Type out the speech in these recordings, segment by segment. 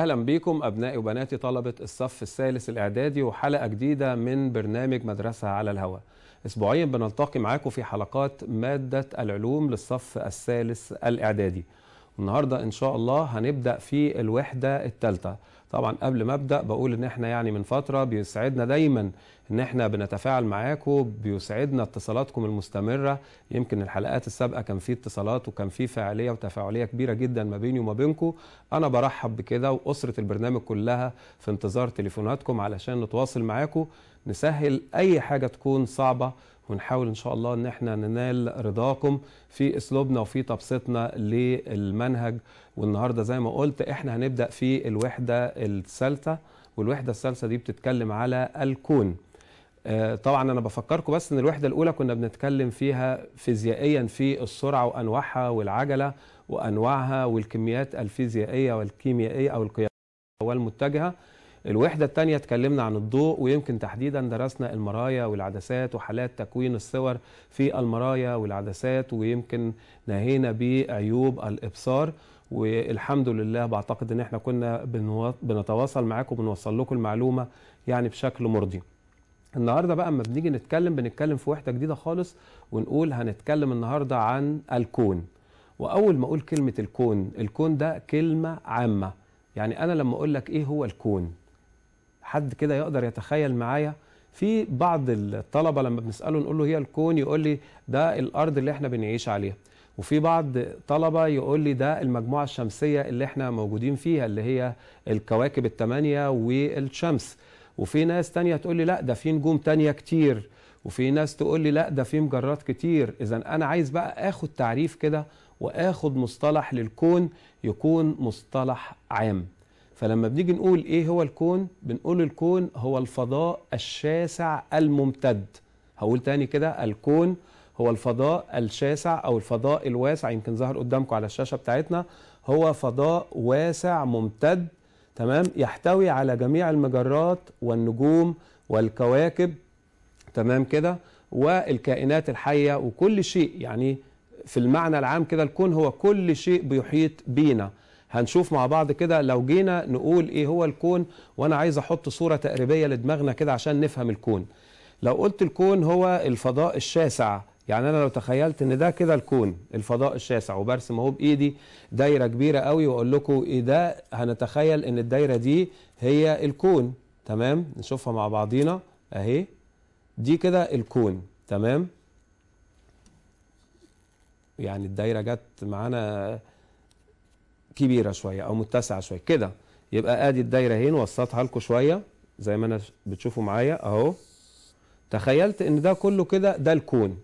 اهلا بيكم ابنائي وبناتي طلبه الصف الثالث الاعدادي وحلقه جديده من برنامج مدرسه على الهواء اسبوعيا بنلتقي معاكم في حلقات ماده العلوم للصف الثالث الاعدادي النهارده ان شاء الله هنبدا في الوحده الثالثه طبعا قبل ما ابدا بقول ان احنا يعني من فتره بيسعدنا دايما ان احنا بنتفاعل معاكم بيسعدنا اتصالاتكم المستمره يمكن الحلقات السابقه كان في اتصالات وكان في فاعليه وتفاعليه كبيره جدا ما بيني وما بينكم انا برحب بكده واسره البرنامج كلها في انتظار تليفوناتكم علشان نتواصل معاكم نسهل اي حاجه تكون صعبه ونحاول ان شاء الله ان احنا ننال رضاكم في اسلوبنا وفي تبسيطنا للمنهج والنهارده زي ما قلت احنا هنبدا في الوحده الثالثه والوحده الثالثه دي بتتكلم على الكون آه، طبعا انا بفكركم بس ان الوحده الاولى كنا بنتكلم فيها فيزيائيا في السرعه وانواعها والعجله وانواعها والكميات الفيزيائيه والكيميائيه او القياسيه والمتجهه الوحدة الثانية اتكلمنا عن الضوء ويمكن تحديدا درسنا المرايا والعدسات وحالات تكوين الصور في المرايا والعدسات ويمكن نهينا بعيوب الإبصار والحمد لله بعتقد ان احنا كنا بنتواصل معاكم وبنوصل لكم المعلومة يعني بشكل مرضي النهارده بقى اما بنيجي نتكلم بنتكلم في وحده جديده خالص ونقول هنتكلم النهارده عن الكون واول ما اقول كلمه الكون الكون ده كلمه عامه يعني انا لما اقول لك ايه هو الكون حد كده يقدر يتخيل معايا في بعض الطلبة لما بنسأله نقول له هي الكون يقول لي ده الأرض اللي احنا بنعيش عليها وفي بعض طلبة يقول لي ده المجموعة الشمسية اللي احنا موجودين فيها اللي هي الكواكب الثمانية والشمس وفي ناس تانية تقول لي لا ده في نجوم تانية كتير وفي ناس تقول لي لا ده في مجرات كتير إذا أنا عايز بقى آخد تعريف كده وآخد مصطلح للكون يكون مصطلح عام فلما بنيجي نقول ايه هو الكون بنقول الكون هو الفضاء الشاسع الممتد هقول تاني كده الكون هو الفضاء الشاسع او الفضاء الواسع يمكن ظهر قدامكم على الشاشه بتاعتنا هو فضاء واسع ممتد تمام يحتوي على جميع المجرات والنجوم والكواكب تمام كده والكائنات الحيه وكل شيء يعني في المعنى العام كده الكون هو كل شيء بيحيط بينا هنشوف مع بعض كده لو جينا نقول ايه هو الكون وانا عايز احط صوره تقريبيه لدماغنا كده عشان نفهم الكون لو قلت الكون هو الفضاء الشاسع يعني انا لو تخيلت ان ده كده الكون الفضاء الشاسع وبرسم اهو بايدي دايره كبيره قوي واقول لكم ايه ده هنتخيل ان الدايره دي هي الكون تمام نشوفها مع بعضينا اهي دي كده الكون تمام يعني الدايره جت معانا كبيره شويه او متسعه شويه كده يبقى ادي الدايره هنا وسطها لكم شويه زي ما انا بتشوفوا معايا اهو تخيلت ان ده كله كده ده الكون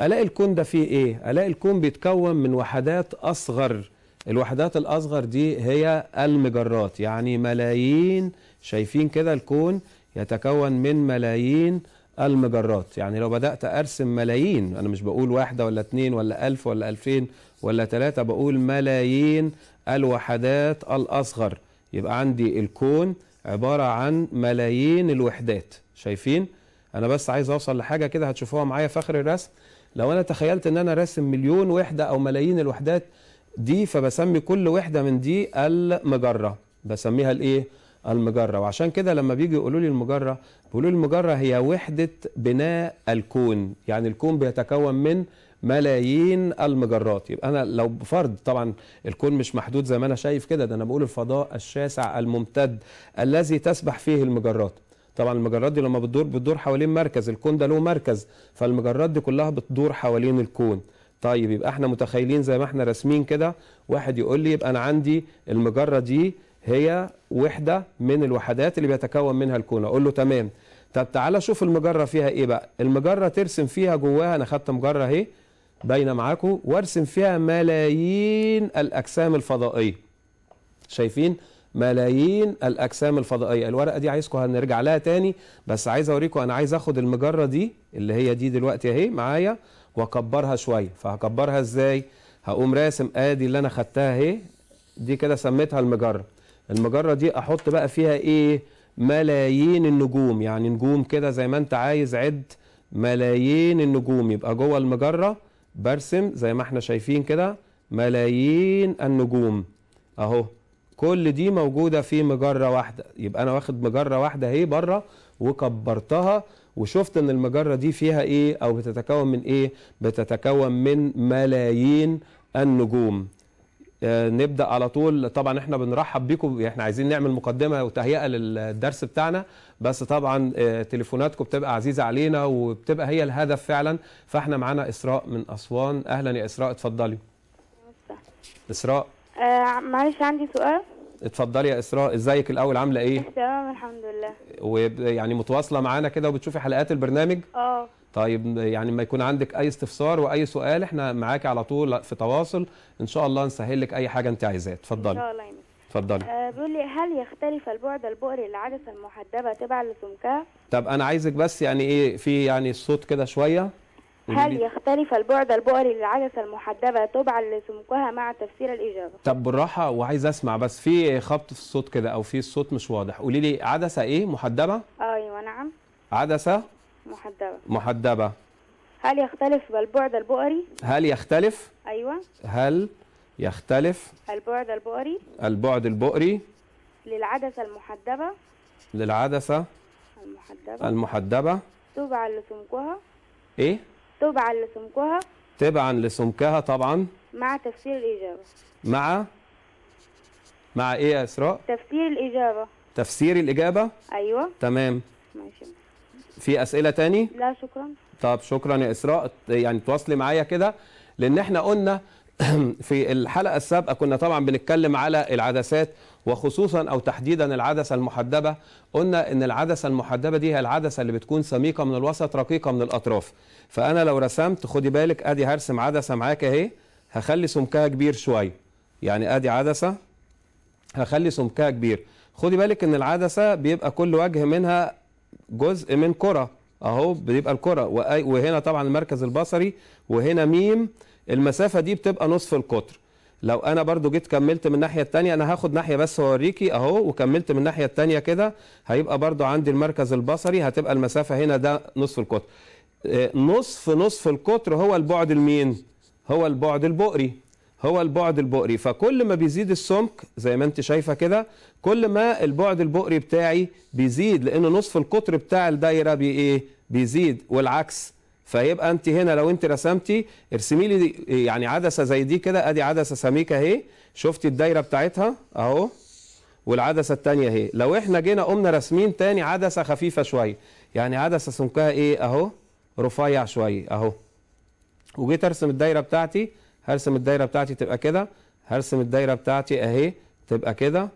الاقي الكون ده فيه ايه الاقي الكون بيتكون من وحدات اصغر الوحدات الاصغر دي هي المجرات يعني ملايين شايفين كده الكون يتكون من ملايين المجرات يعني لو بدأت أرسم ملايين أنا مش بقول واحدة ولا اتنين ولا ألف ولا ألفين ولا تلاتة بقول ملايين الوحدات الأصغر يبقى عندي الكون عبارة عن ملايين الوحدات شايفين؟ أنا بس عايز أوصل لحاجة كده هتشوفوها معايا في آخر الرسم لو أنا تخيلت إن أنا راسم مليون وحدة أو ملايين الوحدات دي فبسمي كل وحدة من دي المجرة بسميها الإيه؟ المجرة وعشان كده لما بيجي يقولوا لي المجرة بيقولوا لي المجرة هي وحدة بناء الكون يعني الكون بيتكون من ملايين المجرات يبقى انا لو بفرض طبعا الكون مش محدود زي ما انا شايف كده ده انا بقول الفضاء الشاسع الممتد الذي تسبح فيه المجرات طبعا المجرات دي لما بتدور بتدور حوالين مركز الكون ده له مركز فالمجرات دي كلها بتدور حوالين الكون طيب يبقى احنا متخيلين زي ما احنا راسمين كده واحد يقول لي يبقى انا عندي المجره دي هي وحده من الوحدات اللي بيتكون منها الكون اقول له تمام طب تعالى شوف المجره فيها ايه بقى المجره ترسم فيها جواها انا خدت مجره اهي باينة معاكم وارسم فيها ملايين الأجسام الفضائية شايفين؟ ملايين الاجسام الفضائيه الورقه دي عايزكم هنرجع لها تاني بس عايز اوريكم انا عايز اخد المجره دي اللي هي دي دلوقتي اهي معايا واكبرها شويه فهكبرها ازاي هقوم راسم ادي اللي انا خدتها اهي دي كده سميتها المجره المجره دي احط بقى فيها ايه ملايين النجوم يعني نجوم كده زي ما انت عايز عد ملايين النجوم يبقى جوه المجره برسم زي ما احنا شايفين كده ملايين النجوم اهو كل دي موجودة في مجرة واحدة يبقى أنا واخد مجرة واحدة اهي بره وكبرتها وشفت ان المجرة دي فيها ايه او بتتكون من ايه بتتكون من ملايين النجوم آه نبدأ على طول طبعا احنا بنرحب بيكم احنا عايزين نعمل مقدمة وتهيئة للدرس بتاعنا بس طبعا آه، تليفوناتكم بتبقى عزيزه علينا وبتبقى هي الهدف فعلا فاحنا معانا اسراء من اسوان اهلا يا اسراء اتفضلي اسراء آه معلش عندي سؤال اتفضلي يا اسراء ازيك الاول عامله ايه تمام الحمد لله ويعني متواصله معانا كده وبتشوفي حلقات البرنامج اه طيب يعني ما يكون عندك اي استفسار واي سؤال احنا معاكي على طول في تواصل ان شاء الله نسهل لك اي حاجه انت عايزاه اتفضلي ان شاء الله يمكن. اتفضلي آه بيقول لي هل يختلف البعد البؤري للعدسه المحدبه تبعا لسمكها؟ طب انا عايزك بس يعني ايه في يعني الصوت كده شويه هل يختلف البعد البؤري للعدسه المحدبه تبعا لسمكها مع تفسير الاجابه؟ طب بالراحه وعايز اسمع بس في خبط في الصوت كده او في الصوت مش واضح قولي لي عدسه ايه محدبه؟ ايوه نعم عدسه محدبه محدبه هل يختلف البعد البؤري؟ هل يختلف؟ ايوه هل يختلف البعد البؤري البعد البؤري للعدسة المحدبة للعدسة المحدبة المحدبة تبعا لسمكها ايه تبعا لسمكها تبعا لسمكها طبعا مع تفسير الإجابة مع مع ايه يا اسراء تفسير الإجابة تفسير الإجابة ايوه تمام ماشي في أسئلة تاني لا شكرا طب شكرا يا اسراء يعني تواصلي معايا كده لان احنا قلنا في الحلقة السابقة كنا طبعا بنتكلم على العدسات وخصوصا أو تحديدا العدسة المحدبة قلنا أن العدسة المحدبة دي هي العدسة اللي بتكون سميقة من الوسط رقيقة من الأطراف فأنا لو رسمت خدي بالك أدي هرسم عدسة معاك أهي هخلي سمكها كبير شوية يعني أدي عدسة هخلي سمكها كبير خدي بالك أن العدسة بيبقى كل وجه منها جزء من كرة أهو بيبقى الكرة وهنا طبعا المركز البصري وهنا ميم المسافة دي بتبقى نصف القطر لو انا برضو جيت كملت من الناحية التانية انا هاخد ناحية بس واوريكي اهو وكملت من الناحية التانية كده هيبقى برضو عندي المركز البصري هتبقى المسافة هنا ده نصف القطر آه، نصف نصف القطر هو البعد المين هو البعد البؤري هو البعد البؤري فكل ما بيزيد السمك زي ما انت شايفة كده كل ما البعد البؤري بتاعي بيزيد لان نصف القطر بتاع الدايرة بي ايه بيزيد والعكس فيبقى انت هنا لو انت رسمتي ارسمي لي يعني عدسه زي دي كده ادي عدسه سميكه اهي شفتي الدايره بتاعتها اهو والعدسه الثانيه اهي لو احنا جينا قمنا راسمين ثاني عدسه خفيفه شويه يعني عدسه سمكها ايه اهو رفيع شويه اهو وجيت ارسم الدايره بتاعتي هرسم الدايره بتاعتي تبقى كده هرسم الدايره بتاعتي اهي تبقى كده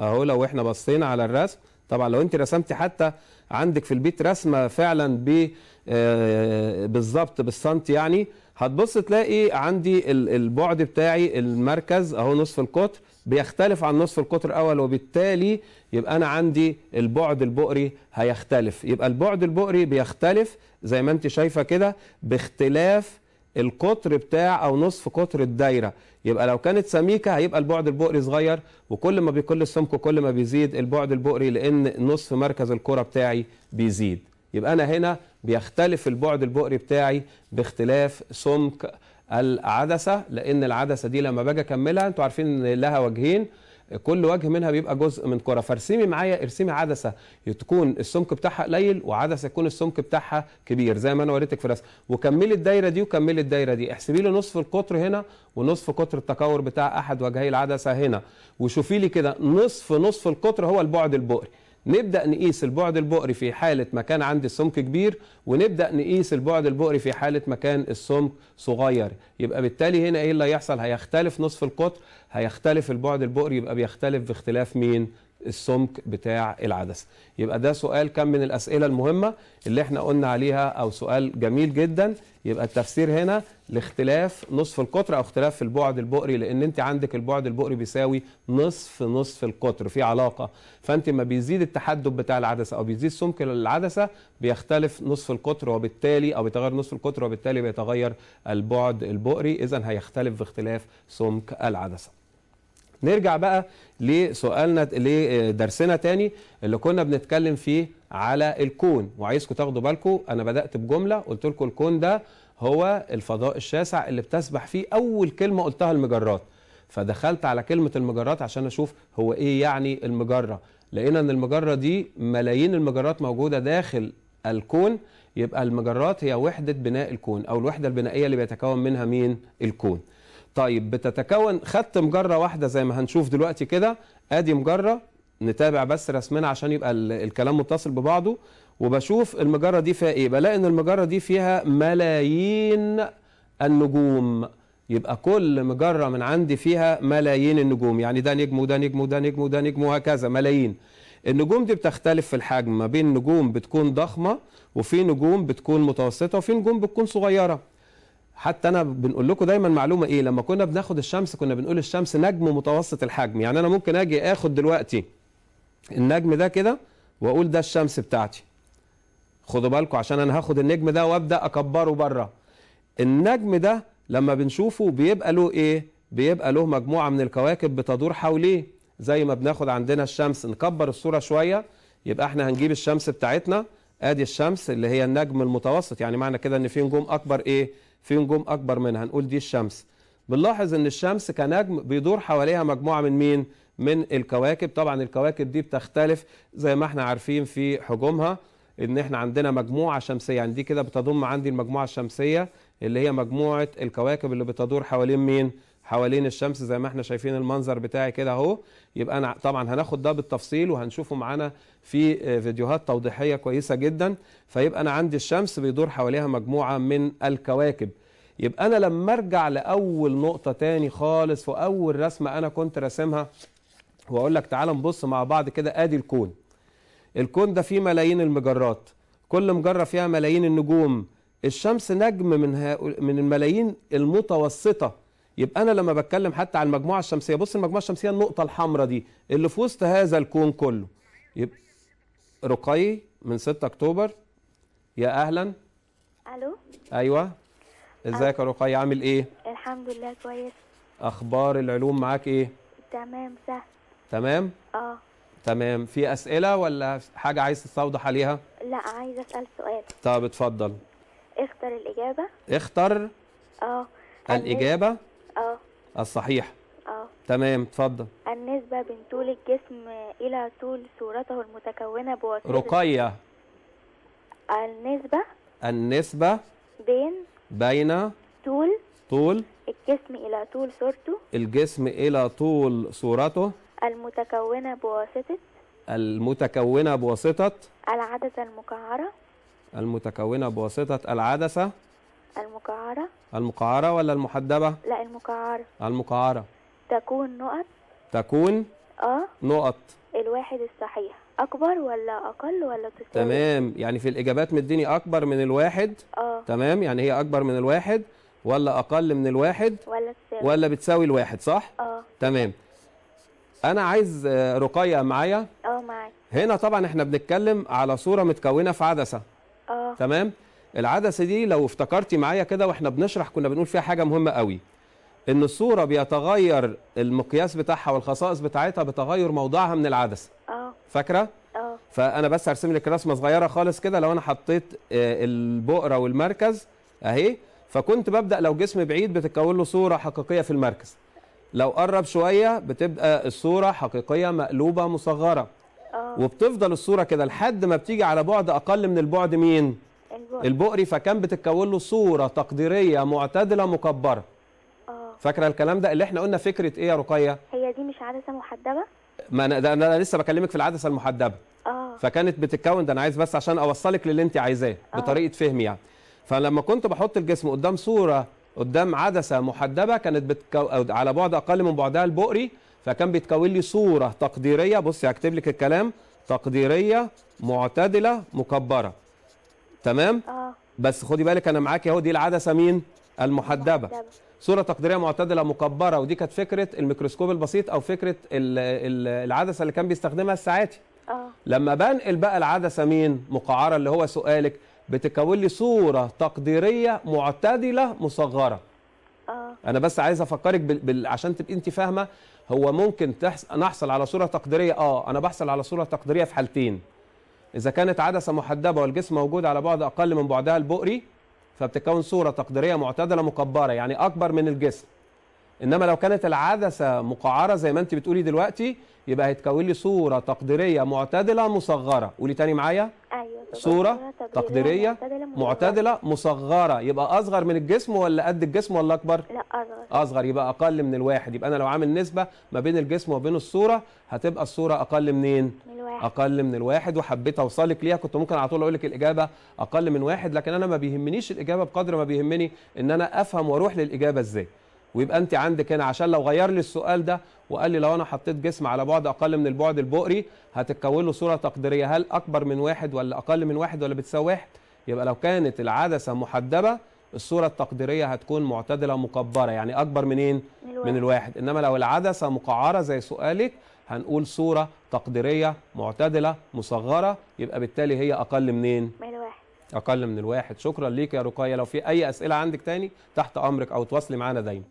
اهو لو احنا بصينا على الرسم طبعا لو انت رسمتي حتى عندك في البيت رسمه فعلا ب آه، بالظبط بالسنت يعني هتبص تلاقي عندي البعد بتاعي المركز اهو نصف القطر بيختلف عن نصف القطر الاول وبالتالي يبقى انا عندي البعد البؤري هيختلف يبقى البعد البؤري بيختلف زي ما انت شايفه كده باختلاف القطر بتاع او نصف قطر الدايره يبقى لو كانت سميكه هيبقى البعد البؤري صغير وكل ما بيقل السمك كل ما بيزيد البعد البؤري لان نصف مركز الكره بتاعي بيزيد يبقى انا هنا بيختلف البعد البؤري بتاعي باختلاف سمك العدسة لأن العدسة دي لما باجي أكملها أنتوا عارفين إن لها وجهين كل وجه منها بيبقى جزء من كرة فارسمي معايا ارسمي عدسة تكون السمك بتاعها قليل وعدسة يكون السمك بتاعها كبير زي ما أنا وريتك في الرسم وكملي الدايرة دي وكملي الدايرة دي احسبي لي نصف القطر هنا ونصف قطر التكور بتاع أحد وجهي العدسة هنا وشوفي لي كده نصف نصف القطر هو البعد البؤري نبدأ نقيس البعد البؤري في حالة ما كان عندي السمك كبير ونبدأ نقيس البعد البؤري في حالة ما كان السمك صغير يبقى بالتالي هنا ايه اللي هيحصل هيختلف نصف القطر هيختلف البعد البؤري يبقى بيختلف باختلاف مين السمك بتاع العدسه يبقى ده سؤال كم من الاسئله المهمه اللي احنا قلنا عليها او سؤال جميل جدا يبقى التفسير هنا لاختلاف نصف القطر او اختلاف في البعد البؤري لان انت عندك البعد البؤري بيساوي نصف نصف القطر في علاقه فانت ما بيزيد التحدب بتاع العدسه او بيزيد سمك العدسه بيختلف نصف القطر وبالتالي او بيتغير نصف القطر وبالتالي بيتغير البعد البؤري اذا هيختلف باختلاف سمك العدسه نرجع بقى لسؤالنا لدرسنا تاني اللي كنا بنتكلم فيه على الكون وعايزكم تاخدوا بالكم انا بدات بجمله قلت لكم الكون ده هو الفضاء الشاسع اللي بتسبح فيه اول كلمه قلتها المجرات فدخلت على كلمه المجرات عشان اشوف هو ايه يعني المجره لقينا ان المجره دي ملايين المجرات موجوده داخل الكون يبقى المجرات هي وحده بناء الكون او الوحده البنائيه اللي بيتكون منها مين الكون طيب بتتكون خدت مجرة واحدة زي ما هنشوف دلوقتي كده ادي مجرة نتابع بس رسمنا عشان يبقى الكلام متصل ببعضه وبشوف المجرة دي فيها ايه بلاقي ان المجرة دي فيها ملايين النجوم يبقى كل مجرة من عندي فيها ملايين النجوم يعني ده نجم وده نجم وده نجم وده نجم وهكذا ملايين النجوم دي بتختلف في الحجم ما بين نجوم بتكون ضخمة وفي نجوم بتكون متوسطة وفي نجوم بتكون صغيرة حتى انا بنقول لكم دايما معلومه ايه لما كنا بناخد الشمس كنا بنقول الشمس نجم متوسط الحجم يعني انا ممكن اجي اخد دلوقتي النجم ده كده واقول ده الشمس بتاعتي خدوا بالكم عشان انا هاخد النجم ده وابدا اكبره بره النجم ده لما بنشوفه بيبقى له ايه بيبقى له مجموعه من الكواكب بتدور حواليه زي ما بناخد عندنا الشمس نكبر الصوره شويه يبقى احنا هنجيب الشمس بتاعتنا ادي الشمس اللي هي النجم المتوسط يعني معنى كده ان في نجوم اكبر ايه في نجوم أكبر منها نقول دي الشمس بنلاحظ أن الشمس كنجم بيدور حواليها مجموعة من مين؟ من الكواكب طبعا الكواكب دي بتختلف زي ما احنا عارفين في حجمها ان احنا عندنا مجموعه شمسيه يعني دي كده بتضم عندي المجموعه الشمسيه اللي هي مجموعه الكواكب اللي بتدور حوالين مين حوالين الشمس زي ما احنا شايفين المنظر بتاعي كده اهو يبقى انا طبعا هناخد ده بالتفصيل وهنشوفه معانا في آه، فيديوهات توضيحيه كويسه جدا فيبقى انا عندي الشمس بيدور حواليها مجموعه من الكواكب يبقى انا لما ارجع لاول نقطه تاني خالص في اول رسمه انا كنت راسمها واقول لك تعال نبص مع بعض كده ادي الكون الكون ده فيه ملايين المجرات كل مجره فيها ملايين النجوم الشمس نجم من من الملايين المتوسطه يبقى انا لما بتكلم حتى على المجموعه الشمسيه بص المجموعه الشمسيه النقطه الحمراء دي اللي في وسط هذا الكون كله يبقى رقي من 6 اكتوبر يا اهلا الو ايوه ازيك يا رقي عامل ايه الحمد لله كويس اخبار العلوم معاك ايه تمام سهل تمام اه تمام في اسئله ولا حاجه عايز تستوضح عليها لا عايز اسال سؤال طب اتفضل اختر الاجابه اختر اه الاجابه اه الصحيح اه تمام اتفضل النسبة بين طول الجسم إلى طول صورته المتكونة بواسطة رقية النسبة النسبة بين بين طول طول الجسم إلى طول صورته الجسم إلى طول صورته المتكونة بواسطة المتكونة بواسطة العدسة المكعرة المتكونة بواسطة العدسة المقعرة المقعرة ولا المحدبة؟ لا المقعرة المقعرة تكون نقط تكون اه نقط الواحد الصحيح اكبر ولا اقل ولا تساوي تمام يعني في الاجابات مديني اكبر من الواحد اه تمام يعني هي اكبر من الواحد ولا اقل من الواحد ولا تساوي ولا بتساوي الواحد صح اه تمام انا عايز آه، رقيه معايا اه معاك هنا طبعا احنا بنتكلم على صوره متكونه في عدسه اه تمام العدسه دي لو افتكرتي معايا كده واحنا بنشرح كنا بنقول فيها حاجه مهمه قوي ان الصوره بيتغير المقياس بتاعها والخصائص بتاعتها بتغير موضعها من العدسه اه فاكره اه فانا بس هرسم لك رسمه صغيره خالص كده لو انا حطيت آه، البؤره والمركز اهي فكنت ببدا لو جسم بعيد بتتكون له صوره حقيقيه في المركز لو قرب شويه بتبقى الصوره حقيقيه مقلوبه مصغره أوه. وبتفضل الصوره كده لحد ما بتيجي على بعد اقل من البعد مين البقري فكان بتتكون له صوره تقديريه معتدله مكبره اه فاكره الكلام ده اللي احنا قلنا فكره ايه يا رقيه هي دي مش عدسه محدبه ما انا ده انا لسه بكلمك في العدسه المحدبه اه فكانت بتتكون ده انا عايز بس عشان اوصلك للي انت عايزاه آه. بطريقه فهمي يعني فلما كنت بحط الجسم قدام صوره قدام عدسه محدبه كانت بتكو... على بعد اقل من بعدها البقري فكان بيتكون لي صوره تقديريه بصي هكتب لك الكلام تقديريه معتدله مكبره تمام اه بس خدي بالك انا معاكي اهو دي العدسه مين المحدبه, المحدبة. صوره تقديريه معتدله مكبره ودي كانت فكره الميكروسكوب البسيط او فكره العدسه اللي كان بيستخدمها الساعاتي اه لما بنقل بقى العدسه مين مقعره اللي هو سؤالك بتكون لي صوره تقديريه معتدله مصغره اه انا بس عايز افكرك عشان تبقي انت فاهمه هو ممكن تحص... نحصل على صوره تقديريه اه انا بحصل على صوره تقديريه في حالتين إذا كانت عدسة محدبة والجسم موجود على بعد أقل من بعدها البؤري فبتكون صورة تقديرية معتدلة مكبرة يعني أكبر من الجسم إنما لو كانت العدسة مقعرة زي ما أنت بتقولي دلوقتي يبقى هيتكون لي صورة تقديرية معتدلة مصغرة قولي تاني معايا أيوة صورة تقديرية معتدلة مصغرة يبقى أصغر من الجسم ولا قد الجسم ولا أكبر؟ لا أصغر أصغر يبقى أقل من الواحد يبقى أنا لو عامل نسبة ما بين الجسم وبين الصورة هتبقى الصورة أقل منين؟ من أقل من الواحد وحبيت أوصلك ليها كنت ممكن على طول أقول لك الإجابة أقل من واحد لكن أنا ما بيهمنيش الإجابة بقدر ما بيهمني إن أنا أفهم وأروح للإجابة إزاي ويبقى انت عندك هنا عشان لو غير لي السؤال ده وقال لي لو انا حطيت جسم على بعد اقل من البعد البؤري هتتكون له صوره تقديريه هل اكبر من واحد ولا اقل من واحد ولا بتساوي واحد يبقى لو كانت العدسه محدبه الصوره التقديريه هتكون معتدله مكبره يعني اكبر منين الواحد. من الواحد انما لو العدسه مقعره زي سؤالك هنقول صوره تقديريه معتدله مصغره يبقى بالتالي هي اقل منين من الواحد اقل من الواحد شكرا ليك يا رقيه لو في اي اسئله عندك تاني تحت امرك او تواصلي معانا دايما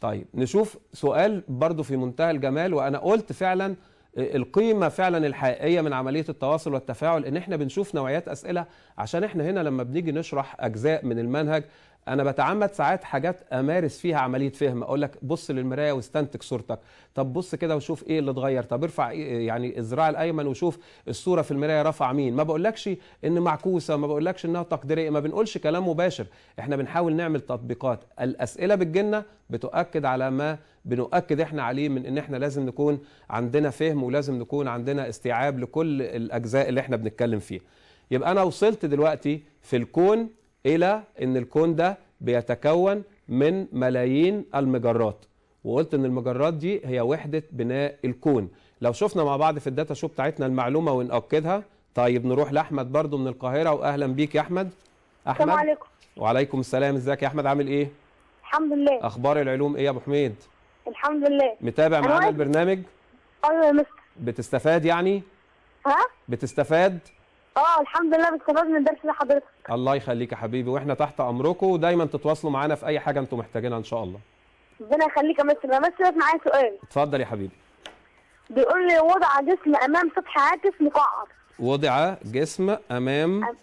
طيب نشوف سؤال برضو في منتهى الجمال وانا قلت فعلا آه، القيمه فعلا الحقيقيه من عمليه التواصل والتفاعل ان احنا بنشوف نوعيات اسئله عشان احنا هنا لما بنيجي نشرح اجزاء من المنهج انا بتعمد ساعات حاجات امارس فيها عمليه فهم اقول لك بص للمرايه واستنتج صورتك طب بص كده وشوف ايه اللي اتغير طب ارفع يعني الذراع الايمن وشوف الصوره في المرايه رفع مين ما بقولكش ان معكوسه ما بقولكش انها تقديريه ما بنقولش كلام مباشر احنا بنحاول نعمل تطبيقات الاسئله بالجنة بتؤكد على ما بنؤكد احنا عليه من ان احنا لازم نكون عندنا فهم ولازم نكون عندنا استيعاب لكل الاجزاء اللي احنا بنتكلم فيها يبقى انا وصلت دلوقتي في الكون الى ان الكون ده بيتكون من ملايين المجرات وقلت ان المجرات دي هي وحده بناء الكون لو شفنا مع بعض في الداتا شو بتاعتنا المعلومه وناكدها طيب نروح لاحمد برضو من القاهره واهلا بيك يا احمد احمد السلام عليكم وعليكم السلام ازيك يا احمد عامل ايه الحمد لله اخبار العلوم ايه يا ابو حميد الحمد لله متابع معانا البرنامج ايوه يا مستر بتستفاد يعني ها بتستفاد اه الحمد لله باستفاد من الدرس ده حضرتك الله يخليك يا حبيبي واحنا تحت امركم ودايما تتواصلوا معانا في اي حاجه انتم محتاجينها ان شاء الله ربنا يخليك يا مستر انا بس معايا سؤال اتفضل يا حبيبي بيقول لي وضع جسم امام سطح عاكس مقعر وضع جسم امام أم...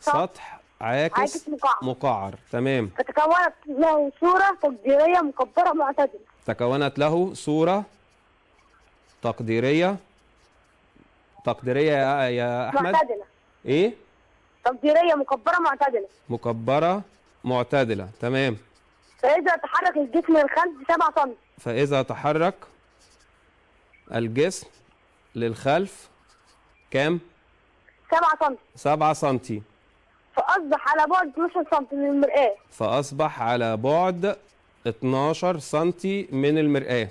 سطح عاكس, عاكس مقعر. مقعر تمام تكونت له صوره تقديريه مكبره معتدله تكونت له صوره تقديريه تقديريه يا يا احمد معتدله ايه تقديرية مكبره معتدله مكبره معتدله تمام فاذا تحرك الجسم للخلف 7 سم فاذا تحرك الجسم للخلف كام 7 سم 7 سم فاصبح على بعد 12 سم من المرآة فاصبح على بعد 12 سم من المرآة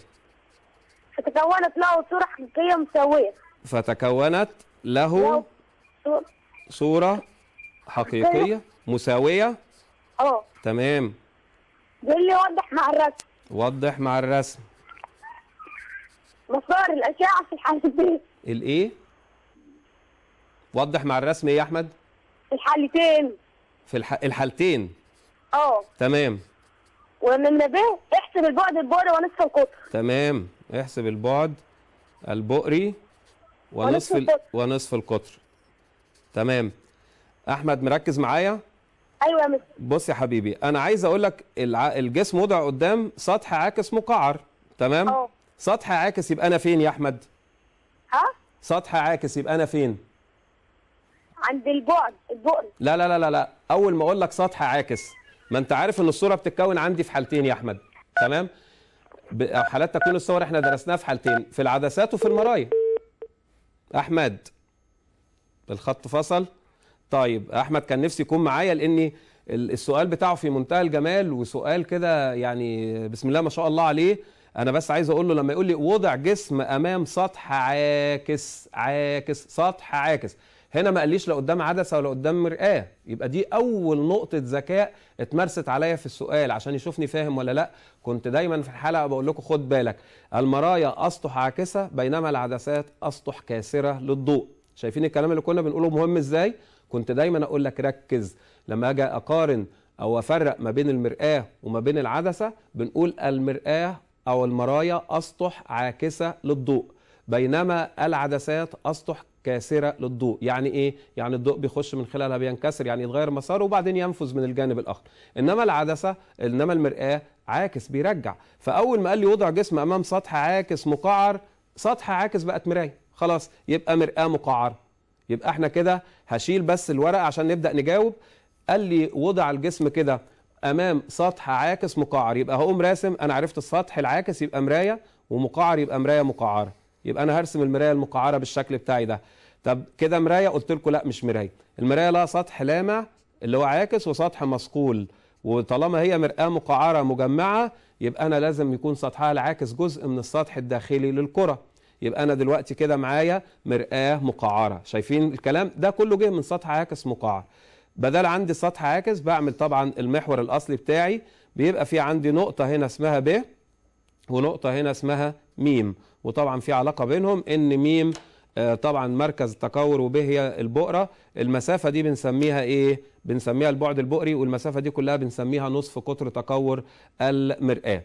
فتكونت له صورة حقيقية مساوية فتكونت له صورة صورة حقيقية مساوية اه تمام قول لي وضح مع الرسم وضح مع الرسم مسار الأشعة في الحالتين الإيه؟ وضح مع الرسم إيه يا أحمد؟ الحالتين في الح... الحالتين اه تمام ومن به احسب البعد البؤري ونصف القطر تمام احسب البعد البؤري ونصف ونصف القطر, ونصف القطر. تمام احمد مركز معايا ايوه يا مستر بص يا حبيبي انا عايز اقول لك الع... الجسم وضع قدام سطح عاكس مقعر تمام أوه. سطح عاكس يبقى انا فين يا احمد ها سطح عاكس يبقى انا فين عند البعد البعد لا لا لا لا لا اول ما اقول لك سطح عاكس ما انت عارف ان الصوره بتتكون عندي في حالتين يا احمد تمام حالات تكوين الصور احنا درسناها في حالتين في العدسات وفي المرايا احمد الخط فصل طيب احمد كان نفسي يكون معايا لاني السؤال بتاعه في منتهى الجمال وسؤال كده يعني بسم الله ما شاء الله عليه انا بس عايز اقول له لما يقول لي وضع جسم امام سطح عاكس عاكس سطح عاكس هنا ما قاليش لا قدام عدسه ولا قدام مرآه يبقى دي اول نقطه ذكاء اتمرست عليا في السؤال عشان يشوفني فاهم ولا لا كنت دايما في الحلقه بقول لكم خد بالك المرايا اسطح عاكسه بينما العدسات اسطح كاسره للضوء شايفين الكلام اللي كنا بنقوله مهم ازاي كنت دايما اقول لك ركز لما اجي اقارن او افرق ما بين المرآة وما بين العدسة بنقول المرآة او المرايا اسطح عاكسة للضوء بينما العدسات اسطح كاسرة للضوء يعني ايه يعني الضوء بيخش من خلالها بينكسر يعني يتغير مساره وبعدين ينفذ من الجانب الاخر انما العدسة انما المرآة عاكس بيرجع فاول ما قال لي وضع جسم امام سطح عاكس مقعر سطح عاكس بقت مرايه خلاص يبقى مرآة مقعرة يبقى احنا كده هشيل بس الورقة عشان نبدأ نجاوب قال لي وضع الجسم كده امام سطح عاكس مقعر يبقى هقوم راسم انا عرفت السطح العاكس يبقى مرايه ومقعر يبقى مرايه مقعره يبقى انا هرسم المرايه المقعره بالشكل بتاعي ده طب كده مرايه قلت لكم لا مش مرايه المرايه لها سطح لامع اللي هو عاكس وسطح مصقول وطالما هي مرآة مقعرة مجمعة يبقى أنا لازم يكون سطحها العاكس جزء من السطح الداخلي للكرة يبقى انا دلوقتي كده معايا مرآة مقعرة شايفين الكلام ده كله جه من سطح عاكس مقعر بدل عندي سطح عاكس بعمل طبعا المحور الاصلي بتاعي بيبقى في عندي نقطة هنا اسمها ب ونقطة هنا اسمها ميم وطبعا في علاقة بينهم ان ميم آه، طبعا مركز التكور وب هي البؤرة المسافة دي بنسميها ايه بنسميها البعد البؤري والمسافة دي كلها بنسميها نصف قطر تكور المرآة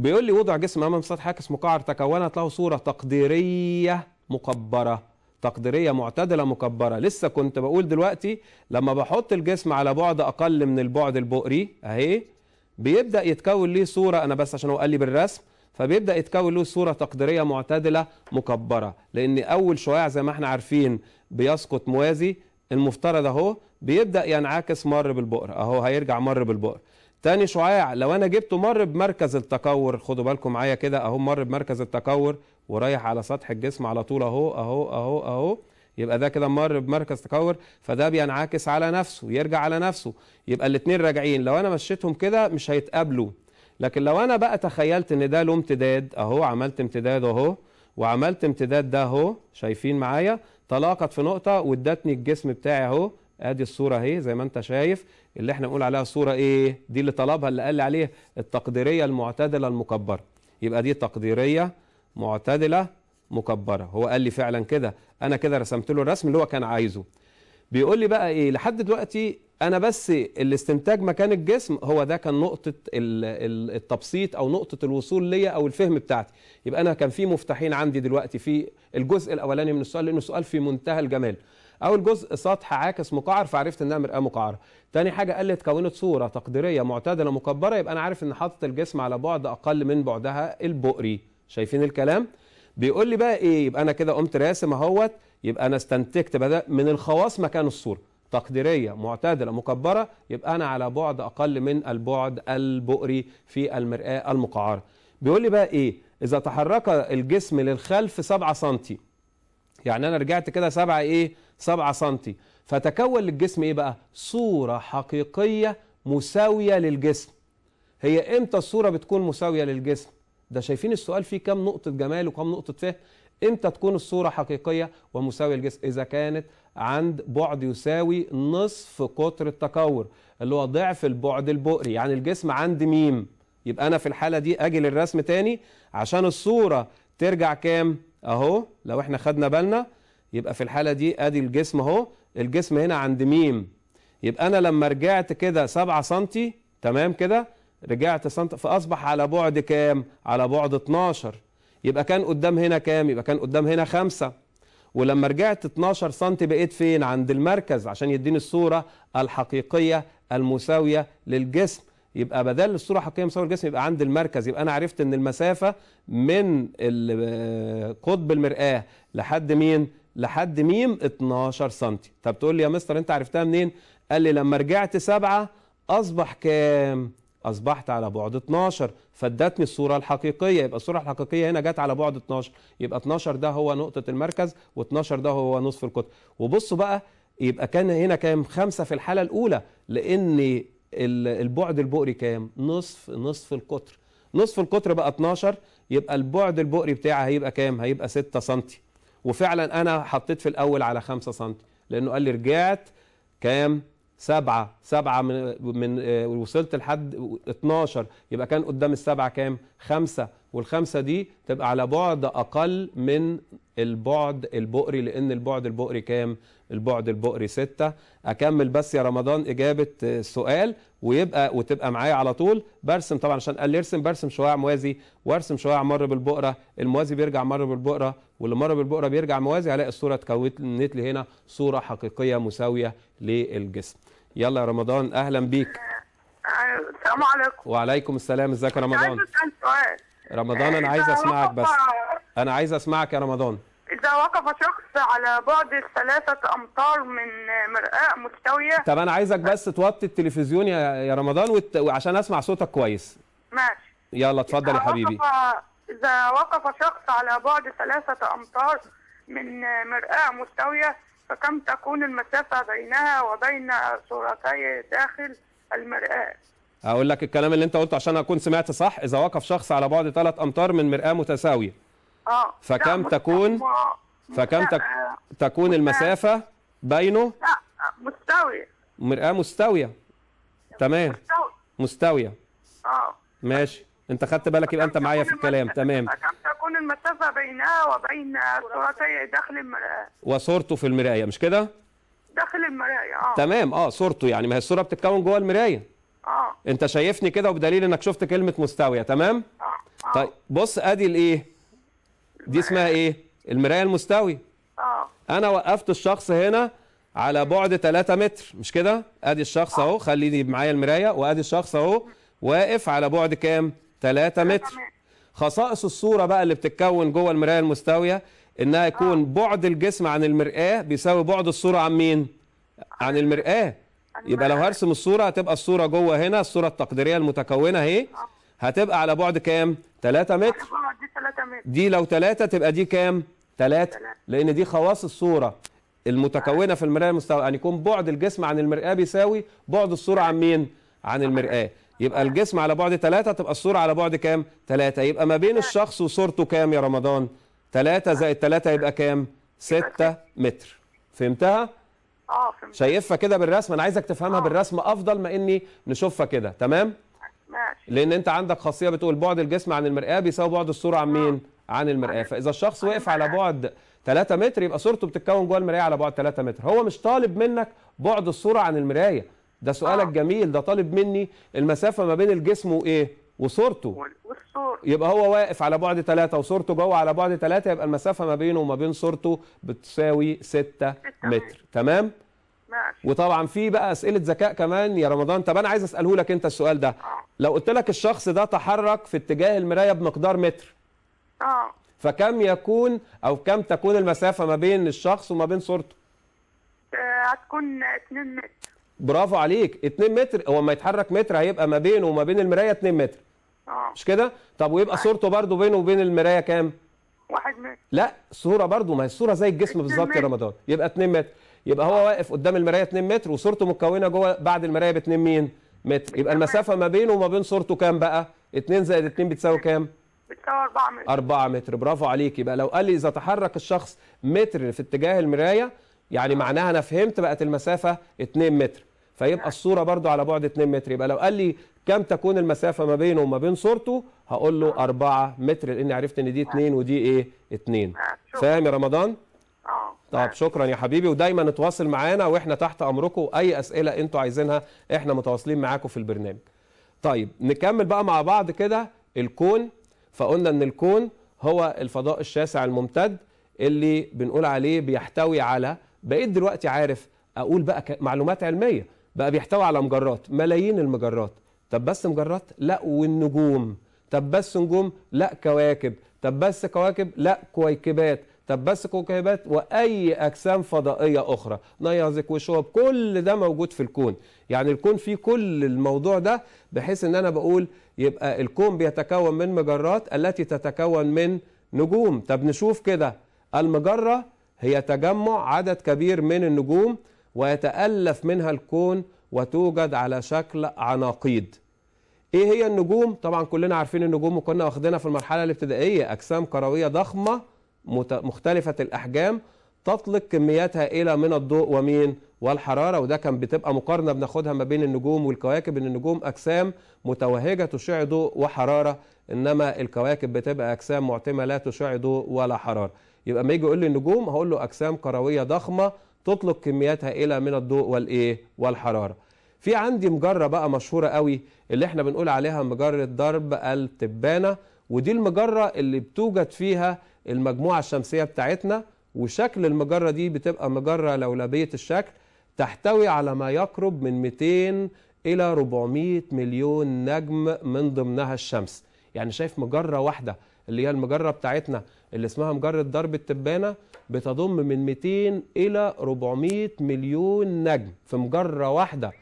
بيقول لي وضع جسم امام سطح عكس مقعر تكونت له صوره تقديريه مكبره تقديريه معتدله مكبره لسه كنت بقول دلوقتي لما بحط الجسم على بعد اقل من البعد البؤري اهي بيبدا يتكون ليه صوره انا بس عشان هو قال لي بالرسم فبيبدا يتكون له صوره تقديريه معتدله مكبره لان اول شعاع زي ما احنا عارفين بيسقط موازي المفترض اهو بيبدا ينعكس مر بالبؤر اهو هيرجع مر بالبؤر تاني شعاع لو انا جبته مر بمركز التكور خدوا بالكم معايا كده اهو مر بمركز التكور ورايح على سطح الجسم على طول اهو اهو اهو اهو يبقى ده كده مر بمركز تكور فده بينعكس على نفسه يرجع على نفسه يبقى الاثنين راجعين لو انا مشيتهم كده مش هيتقابلوا لكن لو انا بقى تخيلت ان ده له امتداد اهو عملت امتداد اهو وعملت امتداد ده اهو شايفين معايا تلاقت في نقطه وادتني الجسم بتاعي اهو ادي الصوره اهي زي ما انت شايف اللي احنا بنقول عليها الصوره ايه دي اللي طلبها اللي قال عليه التقديريه المعتدله المكبره يبقى دي تقديريه معتدله مكبره هو قال لي فعلا كده انا كده رسمت له الرسم اللي هو كان عايزه بيقول لي بقى ايه لحد دلوقتي انا بس الاستنتاج مكان الجسم هو ده كان نقطه التبسيط او نقطه الوصول ليا او الفهم بتاعتي يبقى انا كان في مفتاحين عندي دلوقتي في الجزء الاولاني من السؤال لانه سؤال في منتهى الجمال اول جزء سطح عاكس مقعر فعرفت انها مرآة مقعرة تاني حاجة قال لي اتكونت صورة تقديرية معتدلة مكبرة يبقى انا عارف ان حاطط الجسم على بعد اقل من بعدها البؤري شايفين الكلام بيقول لي بقى ايه يبقى انا كده قمت راسم اهوت يبقى انا استنتجت بدا من الخواص مكان الصورة تقديرية معتدلة مكبرة يبقى أنا على بعد أقل من البعد البؤري في المرآة المقعرة بيقول لي بقى إيه إذا تحرك الجسم للخلف 7 سم يعني أنا رجعت كده 7 إيه 7 سم فتكون للجسم ايه بقى صورة حقيقية مساوية للجسم هي امتى الصورة بتكون مساوية للجسم ده شايفين السؤال فيه كام نقطة جمال وكام نقطة فهم امتى تكون الصورة حقيقية ومساوية للجسم اذا كانت عند بعد يساوي نصف قطر التكور اللي هو ضعف البعد البؤري يعني الجسم عند ميم يبقى انا في الحالة دي اجي للرسم تاني عشان الصورة ترجع كام اهو لو احنا خدنا بالنا يبقى في الحالة دي ادي الجسم اهو الجسم هنا عند ميم يبقى انا لما رجعت كده 7 سنتي تمام كده رجعت سنتي فاصبح على بعد كام على بعد 12 يبقى كان قدام هنا كام يبقى كان قدام هنا 5 ولما رجعت 12 سنتي بقيت فين عند المركز عشان يديني الصورة الحقيقية المساوية للجسم يبقى بدل الصورة الحقيقية مساوية للجسم يبقى عند المركز يبقى أنا عرفت إن المسافة من آه، قطب المرآة لحد مين لحد ميم 12 سم طب تقول لي يا مستر انت عرفتها منين قال لي لما رجعت سبعة اصبح كام اصبحت على بعد 12 فادتني الصوره الحقيقيه يبقى الصوره الحقيقيه هنا جت على بعد 12 يبقى 12 ده هو نقطه المركز و12 ده هو نصف القطر وبصوا بقى يبقى كان هنا كام خمسة في الحاله الاولى لان البعد البؤري كام نصف نصف القطر نصف القطر بقى 12 يبقى البعد البؤري بتاعها هيبقى كام هيبقى 6 سم وفعلا انا حطيت في الاول على 5 سم لانه قال لي رجعت كام سبعة سبعة من, من آه، وصلت لحد 12 يبقى كان قدام السبعة كام خمسة والخمسة دي تبقى على بعد أقل من البعد البؤري لأن البعد البؤري كام البعد البؤري ستة أكمل بس يا رمضان إجابة آه، السؤال ويبقى وتبقى معايا على طول برسم طبعا عشان قال لي ارسم برسم شعاع موازي وارسم شعاع مر بالبؤرة الموازي بيرجع مر بالبؤرة واللي مر بالبقره بيرجع موازي هلاقي الصوره اتكونت لي هنا صوره حقيقيه مساويه للجسم يلا يا رمضان اهلا بيك السلام عليكم وعليكم السلام ازيك يا رمضان رمضان انا عايز اسمعك بس انا عايز اسمعك يا رمضان إذا وقف شخص على بعد ثلاثة أمتار من مرآة مستوية طب أنا عايزك بس توطي التلفزيون يا رمضان وعشان أسمع صوتك كويس ماشي يلا اتفضل يا حبيبي إذا وقف شخص على بعد ثلاثة أمتار من مرآة مستوية فكم تكون المسافة بينها وبين صورتي داخل المرآة أقول لك الكلام اللي أنت قلته عشان أكون سمعت صح إذا وقف شخص على بعد ثلاث أمتار من مرآة متساوية آه فكم تكون فكم تك... تكون المسافة بينه لا مستوية مرآة مستوية تمام مستوية مستوية اه ماشي انت خدت بالك يبقى انت معايا في الكلام تمام كم تكون المسافه بينها وبين صورتي داخل المرايه وصورته في المرايه مش كده داخل المرايه اه تمام اه صورته يعني ما هي الصوره بتتكون جوه المرايه اه انت شايفني كده وبدليل انك شفت كلمه مستويه تمام آه. آه. طيب بص ادي الايه دي اسمها ايه المرايه المستويه اه انا وقفت الشخص هنا على بعد 3 متر مش كده ادي الشخص آه. اهو خليني معايا المرايه وادي الشخص اهو واقف على بعد كام 3 متر خصائص الصورة بقى اللي بتتكون جوه المراية المستوية انها يكون آه. بعد الجسم عن المرآة بيساوي بعد الصورة عن مين؟ عن المرآة يبقى لو هرسم الصورة هتبقى الصورة جوه هنا الصورة التقديرية المتكونة اهي آه. هتبقى على بعد كام؟ 3 متر دي لو 3 تبقى دي كام؟ 3 لأن دي خواص الصورة المتكونة في المرآة المستوى أن يعني يكون بعد الجسم عن المرآة بيساوي بعد الصورة عن مين؟ عن المرآة يبقى الجسم على بعد ثلاثة تبقى الصورة على بعد كام ثلاثة يبقى ما بين الشخص وصورته كام يا رمضان ثلاثة زائد ثلاثة يبقى كام ستة متر فهمتها اه شايفها كده بالرسم انا عايزك تفهمها أوه. بالرسم افضل ما اني نشوفها كده تمام ماشي لان انت عندك خاصيه بتقول بعد الجسم عن المرآه بيساوي بعد الصوره عن مين اه. عن المرآه فاذا الشخص وقف على بعد 3 متر يبقى صورته بتتكون جوه المرايه على بعد 3 متر هو مش طالب منك بعد الصوره عن المرايه ده سؤالك آه. جميل ده طالب مني المسافه ما بين الجسم وايه وصورته والصورة يبقى هو واقف على بعد ثلاثة وصورته جوه على بعد ثلاثة يبقى المسافه ما بينه وما بين صورته بتساوي ستة متر تمام ماشي. وطبعا في بقى اسئله ذكاء كمان يا رمضان طب انا عايز اساله لك انت السؤال ده آه. لو قلت لك الشخص ده تحرك في اتجاه المرايه بمقدار متر اه فكم يكون او كم تكون المسافه ما بين الشخص وما بين صورته آه، هتكون 2 متر برافو عليك 2 متر هو ما يتحرك متر هيبقى ما بينه وما بين المرايه 2 متر اه مش كده طب ويبقى أيوة. صورته برده بينه وبين المرايه كام 1 متر لا صوره برده ما هي الصوره زي الجسم بالظبط يا رمضان يبقى 2 متر يبقى هو آه. واقف قدام المرايه 2 متر وصورته متكونه جوه بعد المرايه ب 2 مين متر يبقى المسافه ما بينه وما بين صورته كام بقى 2 زائد 2 بتساوي كام بتساوي 4 متر 4 متر برافو عليك يبقى لو قال لي اذا تحرك الشخص متر في اتجاه المرايه يعني آه. معناها انا فهمت بقت المسافه 2 متر فيبقى الصورة برضو على بعد 2 متر يبقى لو قال لي كم تكون المسافة ما بينه وما بين صورته هقول له 4 متر لأني عرفت إن دي 2 ودي إيه 2 آه، فاهم يا رمضان؟ آه، طب شكرا يا حبيبي ودايما اتواصل معانا واحنا تحت امركم اي اسئله انتوا عايزينها احنا متواصلين معاكم في البرنامج طيب نكمل بقى مع بعض كده الكون فقلنا ان الكون هو الفضاء الشاسع الممتد اللي بنقول عليه بيحتوي على بقيت دلوقتي عارف اقول بقى معلومات علميه بقى بيحتوي على مجرات ملايين المجرات طب بس مجرات لا والنجوم طب بس نجوم لا كواكب طب بس كواكب لا كويكبات طب بس كوكبات واي اجسام فضائيه اخرى نيازك وشوب كل ده موجود في الكون يعني الكون فيه كل الموضوع ده بحيث ان انا بقول يبقى الكون بيتكون من مجرات التي تتكون من نجوم طب نشوف كده المجره هي تجمع عدد كبير من النجوم ويتألف منها الكون وتوجد على شكل عناقيد ايه هي النجوم طبعا كلنا عارفين النجوم وكنا واخدينها في المرحله الابتدائيه اجسام كرويه ضخمه مختلفه الاحجام تطلق كمياتها الى من الضوء ومين والحراره وده كان بتبقى مقارنه بناخدها ما بين النجوم والكواكب ان النجوم اجسام متوهجه تشع ضوء وحراره انما الكواكب بتبقى اجسام معتمه لا تشع ضوء ولا حراره يبقى ما يجي يقول لي النجوم هقول له اجسام كرويه ضخمه تطلق كمياتها هائله من الضوء والايه والحراره في عندي مجره بقى مشهوره قوي اللي احنا بنقول عليها مجره درب التبانه ودي المجره اللي بتوجد فيها المجموعه الشمسيه بتاعتنا وشكل المجره دي بتبقى مجره لولبيه الشكل تحتوي على ما يقرب من 200 الى 400 مليون نجم من ضمنها الشمس يعني شايف مجره واحده اللي هي المجره بتاعتنا اللي اسمها مجره درب التبانه بتضم من 200 إلى 400 مليون نجم في مجرة واحدة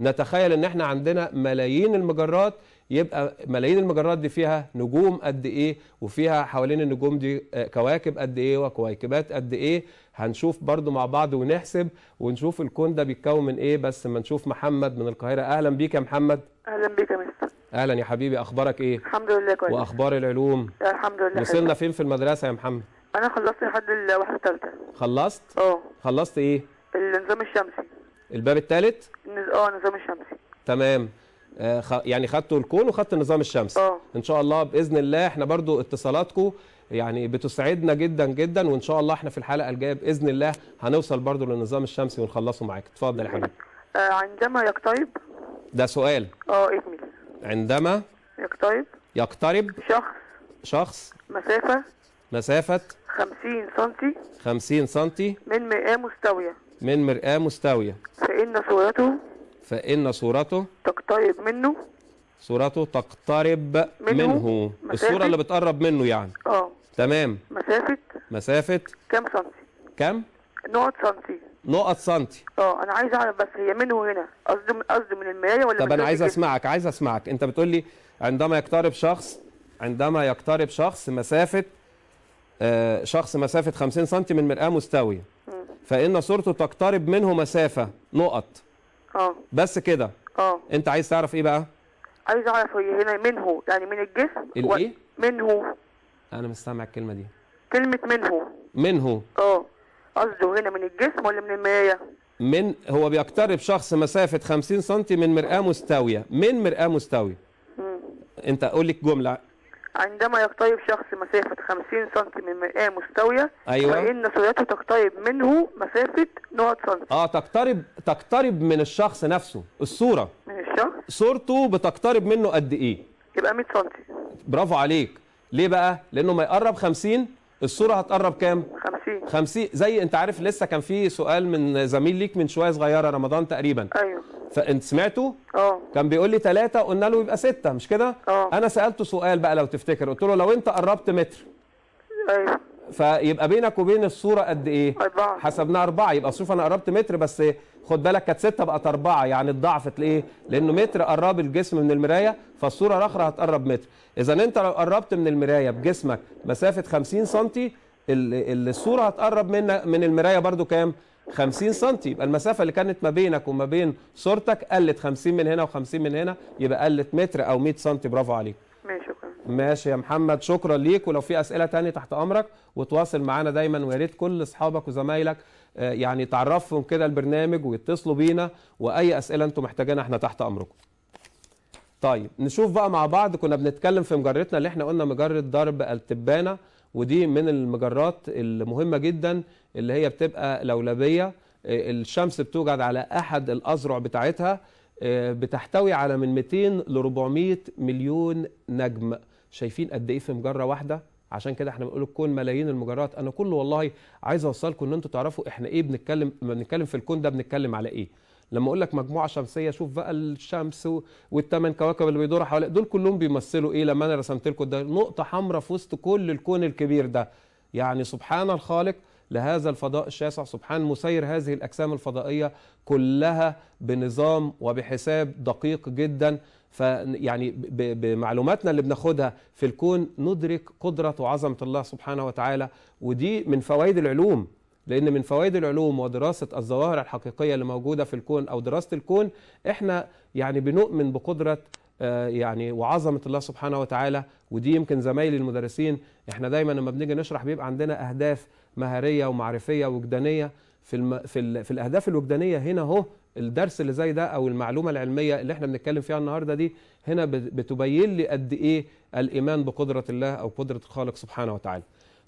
نتخيل ان احنا عندنا ملايين المجرات يبقى ملايين المجرات دي فيها نجوم قد ايه وفيها حوالين النجوم دي آه، كواكب قد ايه وكويكبات قد ايه هنشوف برضو مع بعض ونحسب ونشوف الكون ده بيتكون من ايه بس ما نشوف محمد من القاهرة اهلا بيك يا محمد اهلا بيك يا مستر اهلا يا حبيبي اخبارك ايه الحمد لله كويس واخبار العلوم الحمد لله وصلنا فين في المدرسة يا محمد انا خلصت لحد الواحدة الثالثة خلصت؟ اه خلصت ايه؟ النظام الشمسي الباب الثالث؟ اه النظام الشمسي تمام آه، يعني خدتوا الكون وخدت النظام الشمسي اه ان شاء الله باذن الله احنا برضو اتصالاتكم يعني بتسعدنا جدا جدا وان شاء الله احنا في الحلقه الجايه باذن الله هنوصل برضو للنظام الشمسي ونخلصه معاك اتفضل يا حبيبي آه، عندما يقترب ده سؤال اه اكمل عندما يقترب يقترب شخص شخص مسافه مسافة 50 سم 50 سم من مرآة مستوية من مرآة مستوية فإن صورته فإن صورته تقترب منه صورته تقترب منه, منه. الصورة اللي بتقرب منه يعني اه تمام مسافة مسافة كام سنتي كام نقط سنتي نقط سنتي اه انا عايز اعرف بس هي منه هنا قصدي قصدي من المرايه ولا طب انا عايز اسمعك عايز اسمعك انت بتقول لي عندما يقترب شخص عندما يقترب شخص مسافه آه، شخص مسافة 50 سم من مرآة مستوية فإن صورته تقترب منه مسافة نقط اه بس كده اه أنت عايز تعرف إيه بقى؟ عايز أعرف هنا منه يعني من الجسم الإيه؟ منه أنا مش سامع الكلمة دي كلمة منه منه اه قصده هنا من الجسم ولا من المراية؟ من هو بيقترب شخص مسافة 50 سم من مرآة مستوية من مرآة مستوية م. أنت قول لك جملة عندما يقترب شخص مسافة 50 سم من مرآة مستوية أيوة. فإن صورته تقترب منه مسافة نقط سم اه تقترب تقترب من الشخص نفسه الصورة من الشخص صورته بتقترب منه قد إيه؟ يبقى 100 سم برافو عليك ليه بقى؟ لأنه ما يقرب 50 الصوره هتقرب كام 50 50 زي انت عارف لسه كان في سؤال من زميل ليك من شويه صغيره رمضان تقريبا ايوه فانت سمعته اه كان بيقول لي ثلاثة قلنا له يبقى ستة مش كده اه انا سالته سؤال بقى لو تفتكر قلت له لو انت قربت متر ايوه فيبقى بينك وبين الصوره قد ايه أربعة. حسبناها أربعة يبقى شوف انا قربت متر بس خد بالك كانت ستة بقت أربعة يعني اتضاعفت ليه لأنه متر قرب الجسم من المراية فالصورة الاخرى هتقرب متر إذا أنت لو قربت من المراية بجسمك مسافة 50 سم الصورة هتقرب من من المراية برده كام 50 سم يبقى المسافه اللي كانت ما بينك وما بين صورتك قلت 50 من هنا و50 من هنا يبقى قلت متر او 100 سم برافو عليك ماشي يا محمد شكرا ليك ولو في اسئله تانية تحت امرك وتواصل معانا دايما ويا ريت كل اصحابك وزمايلك آه، يعني تعرفهم كده البرنامج ويتصلوا بينا واي اسئله انتم محتاجينها احنا تحت امركم طيب نشوف بقى مع بعض كنا بنتكلم في مجرتنا اللي احنا قلنا مجره درب التبانه ودي من المجرات المهمه جدا اللي هي بتبقى لولبيه آه، الشمس بتوجد على احد الاذرع بتاعتها آه، بتحتوي على من 200 ل 400 مليون نجم شايفين قد ايه في مجره واحده عشان كده احنا بنقول الكون ملايين المجرات انا كله والله عايز اوصلكم ان انتم تعرفوا احنا ايه بنتكلم لما بنتكلم في الكون ده بنتكلم على ايه لما اقول لك مجموعه شمسيه شوف بقى الشمس والثمان كواكب اللي بيدوروا حواليها دول كلهم بيمثلوا ايه لما انا رسمت لكم ده نقطه حمراء في وسط كل الكون الكبير ده يعني سبحان الخالق لهذا الفضاء الشاسع سبحان مسير هذه الاجسام الفضائيه كلها بنظام وبحساب دقيق جدا فيعني بمعلوماتنا اللي بناخدها في الكون ندرك قدرة وعظمة الله سبحانه وتعالى ودي من فوائد العلوم لأن من فوائد العلوم ودراسة الظواهر الحقيقية اللي موجودة في الكون أو دراسة الكون إحنا يعني بنؤمن بقدرة آه، يعني وعظمة الله سبحانه وتعالى ودي يمكن زمايلي المدرسين إحنا دايما لما بنيجي نشرح بيبقى عندنا أهداف مهارية ومعرفية وجدانية في, الم... في, ال... في الأهداف الوجدانية هنا أهو الدرس اللي زي ده او المعلومه العلميه اللي احنا بنتكلم فيها النهارده دي هنا بتبين لي قد ايه الايمان بقدره الله او قدره الخالق سبحانه وتعالى.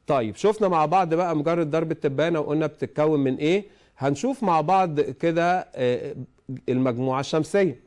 طيب شفنا مع بعض بقى مجرد ضرب التبانه وقلنا بتتكون من ايه؟ هنشوف مع بعض كده آه، المجموعه الشمسيه.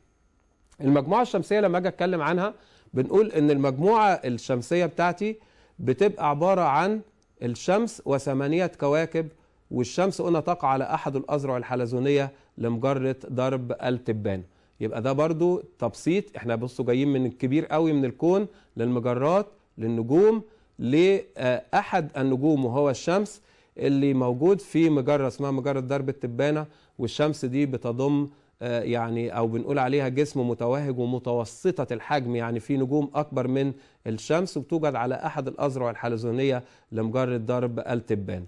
المجموعه الشمسيه لما اجي اتكلم عنها بنقول ان المجموعه الشمسيه بتاعتي بتبقى عباره عن الشمس وثمانيه كواكب والشمس قلنا تقع على احد الاذرع الحلزونيه لمجرد ضرب التبانه يبقى ده برضو تبسيط احنا بصوا جايين من الكبير قوي من الكون للمجرات للنجوم لأحد النجوم وهو الشمس اللي موجود في مجرة اسمها مجرة درب التبانة والشمس دي بتضم آه، يعني أو بنقول عليها جسم متوهج ومتوسطة الحجم يعني في نجوم أكبر من الشمس وبتوجد على أحد الأذرع الحلزونية لمجرة درب التبانة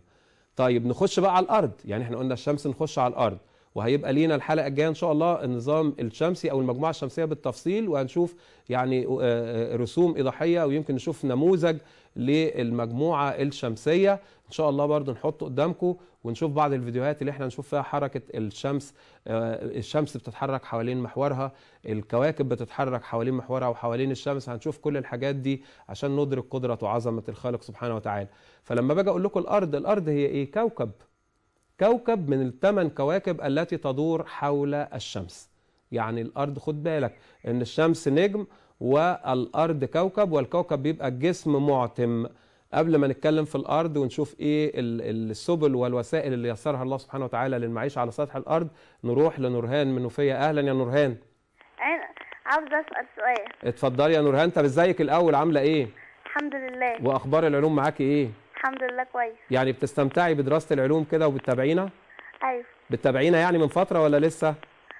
طيب نخش بقى على الأرض يعني احنا قلنا الشمس نخش على الأرض وهيبقى لينا الحلقه الجايه ان شاء الله النظام الشمسي او المجموعه الشمسيه بالتفصيل وهنشوف يعني آه، آه، رسوم اضاحيه ويمكن نشوف نموذج للمجموعه الشمسيه ان شاء الله برضو نحطه قدامكم ونشوف بعض الفيديوهات اللي احنا نشوف فيها حركه الشمس آه، الشمس بتتحرك حوالين محورها الكواكب بتتحرك حوالين محورها وحوالين الشمس هنشوف كل الحاجات دي عشان ندرك قدره وعظمه الخالق سبحانه وتعالى فلما باجي اقول لكم الارض الارض هي ايه كوكب كوكب من الثمان كواكب التي تدور حول الشمس يعني الأرض خد بالك إن الشمس نجم والأرض كوكب والكوكب بيبقى جسم معتم قبل ما نتكلم في الأرض ونشوف إيه السبل والوسائل اللي يسرها الله سبحانه وتعالى للمعيشة على سطح الأرض نروح لنورهان من وفية أهلا يا نورهان أنا عاوزة أسأل سؤال اتفضلي يا نورهان طب إزيك الأول عاملة إيه؟ الحمد لله وأخبار العلوم معاكي إيه؟ الحمد لله كويس يعني بتستمتعي بدراسه العلوم كده وبتتابعينا ايوه بتتابعينا يعني من فتره ولا لسه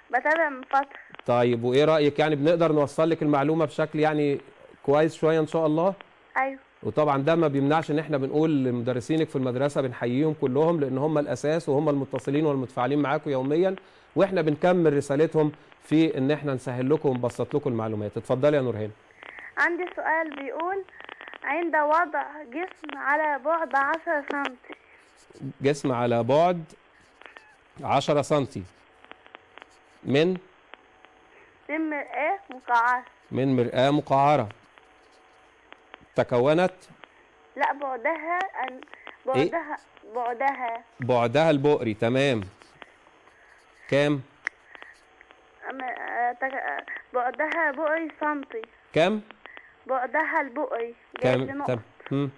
بتابع من فتره طيب وايه رايك يعني بنقدر نوصل لك المعلومه بشكل يعني كويس شويه ان شاء الله ايوه وطبعا ده ما بيمنعش ان احنا بنقول لمدرسينك في المدرسه بنحييهم كلهم لان هم الاساس وهم المتصلين والمتفاعلين معاكم يوميا واحنا بنكمل رسالتهم في ان احنا نسهل لكم ونبسط لكم المعلومات اتفضلي يا نور هنا عندي سؤال بيقول عند وضع جسم على بعد 10 سم جسم على بعد 10 سم من من مرآة مقعرة من مرآة مقعرة تكونت لا بعدها إيه؟ بعدها إيه؟ بعدها بعدها البؤري تمام كام؟ آه، آه، بعدها بؤري سنتي كام؟ بعدها البؤي تمام تمام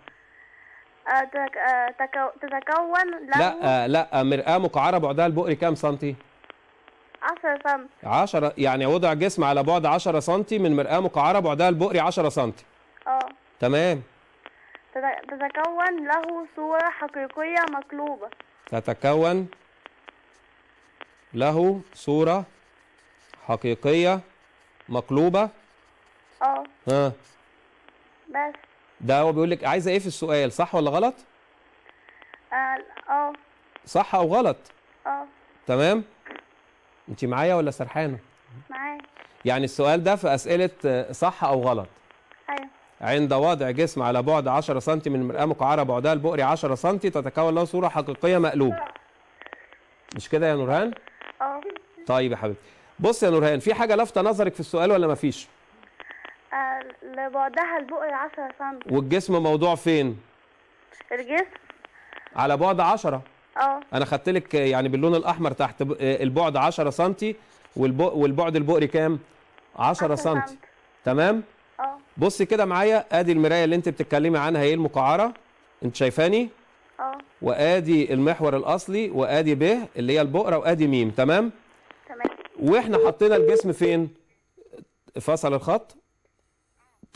آه، آه، تتكون لا آه، لا مرآة مقعرة بعدها البؤري كام سنتي؟ 10 سم 10 يعني وضع جسم على بعد 10 سم من مرآة مقعرة بعدها البؤري 10 سم اه تمام تتكون له صورة حقيقية مقلوبة تتكون له صورة حقيقية مقلوبة اه ها بس ده هو بيقول لك عايزه ايه في السؤال صح ولا غلط اه صح او غلط اه تمام انت معايا ولا سرحانه معايا يعني السؤال ده في اسئله آه، صح او غلط ايوه عند وضع جسم على بعد 10 سم من المرآة مقعرة بعدها البؤري 10 سم تتكون له صورة حقيقية مقلوبة. مش كده يا نورهان؟ اه طيب يا حبيبتي. بص يا نورهان في حاجة لافتة نظرك في السؤال ولا مفيش؟ لبعدها البؤر 10 سم والجسم موضوع فين؟ الجسم على بعد 10 اه انا خدت لك يعني باللون الاحمر تحت البعد 10 سم والبعد البؤري كام؟ 10 سم تمام؟ اه بصي كده معايا ادي المرايه اللي انت بتتكلمي عنها ايه المقعره انت شايفاني؟ اه وادي المحور الاصلي وادي ب اللي هي البؤره وادي م تمام؟ تمام واحنا حطينا الجسم فين؟ فصل الخط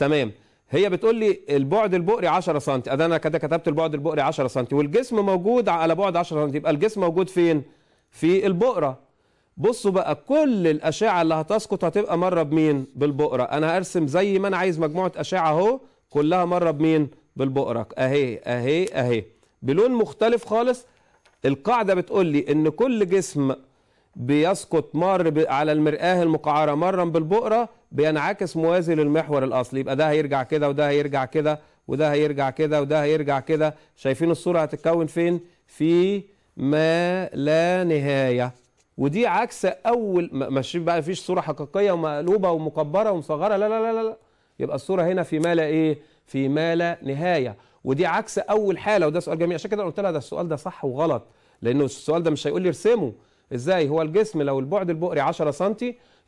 تمام هي بتقول لي البعد البؤري 10 سم ده انا كده كتبت البعد البؤري 10 سم والجسم موجود على بعد 10 سم يبقى الجسم موجود فين في البؤره بصوا بقى كل الاشعه اللي هتسقط هتبقى مره بمين بالبؤره انا هرسم زي ما انا عايز مجموعه اشعه اهو كلها مره بمين بالبؤره اهي اهي اهي بلون مختلف خالص القاعده بتقول لي ان كل جسم بيسقط مر على المرآه المقعره مرا بالبؤره بينعكس موازي للمحور الاصلي يبقى ده هيرجع كده وده هيرجع كده وده هيرجع كده وده هيرجع كده شايفين الصوره هتتكون فين في ما لا نهايه ودي عكس اول ماشي بقى مفيش صوره حقيقيه ومقلوبه ومكبره ومصغره لا لا لا لا يبقى الصوره هنا في ما لا ايه في ما لا نهايه ودي عكس اول حاله وده سؤال جميل عشان كده قلت لها ده السؤال ده صح وغلط لانه السؤال ده مش هيقول لي ارسمه ازاي هو الجسم لو البعد البؤري 10 سم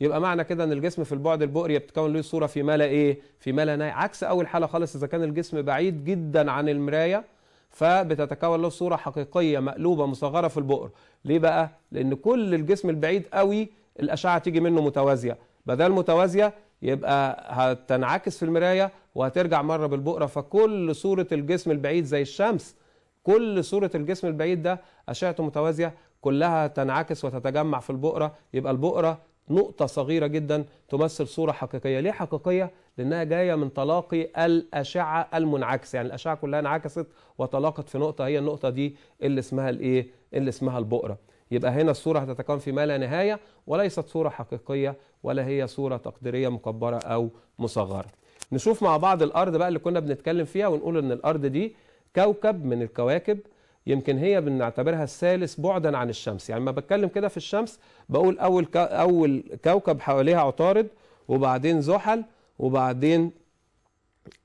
يبقى معنى كده ان الجسم في البعد البؤري بتكون له صوره في ملا ايه في ملا ناي عكس اول حاله خالص اذا كان الجسم بعيد جدا عن المرايه فبتتكون له صوره حقيقيه مقلوبه مصغره في البؤر ليه بقى لان كل الجسم البعيد قوي الاشعه تيجي منه متوازيه بدل متوازيه يبقى هتنعكس في المرايه وهترجع مره بالبؤره فكل صوره الجسم البعيد زي الشمس كل صوره الجسم البعيد ده اشعته متوازيه كلها تنعكس وتتجمع في البؤرة يبقى البؤرة نقطة صغيرة جدا تمثل صورة حقيقية ليه حقيقية؟ لأنها جاية من تلاقي الأشعة المنعكسة يعني الأشعة كلها انعكست وتلاقت في نقطة هي النقطة دي اللي اسمها الإيه؟ اللي اسمها البؤرة يبقى هنا الصورة هتتكون في ما لا نهاية وليست صورة حقيقية ولا هي صورة تقديرية مكبرة أو مصغرة نشوف مع بعض الأرض بقى اللي كنا بنتكلم فيها ونقول إن الأرض دي كوكب من الكواكب يمكن هي بنعتبرها الثالث بعدا عن الشمس يعني ما بتكلم كده في الشمس بقول أول, أول كوكب حواليها عطارد وبعدين زحل وبعدين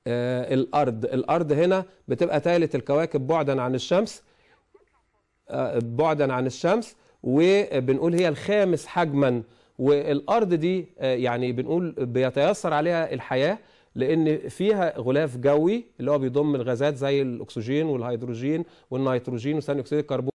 آه الأرض الأرض هنا بتبقى ثالث الكواكب بعدا عن الشمس آه بعدا عن الشمس وبنقول هي الخامس حجما والأرض دي آه يعني بنقول بيتيسر عليها الحياة لان فيها غلاف جوي اللي هو بيضم الغازات زي الاكسجين والهيدروجين والنيتروجين وثاني اكسيد الكربون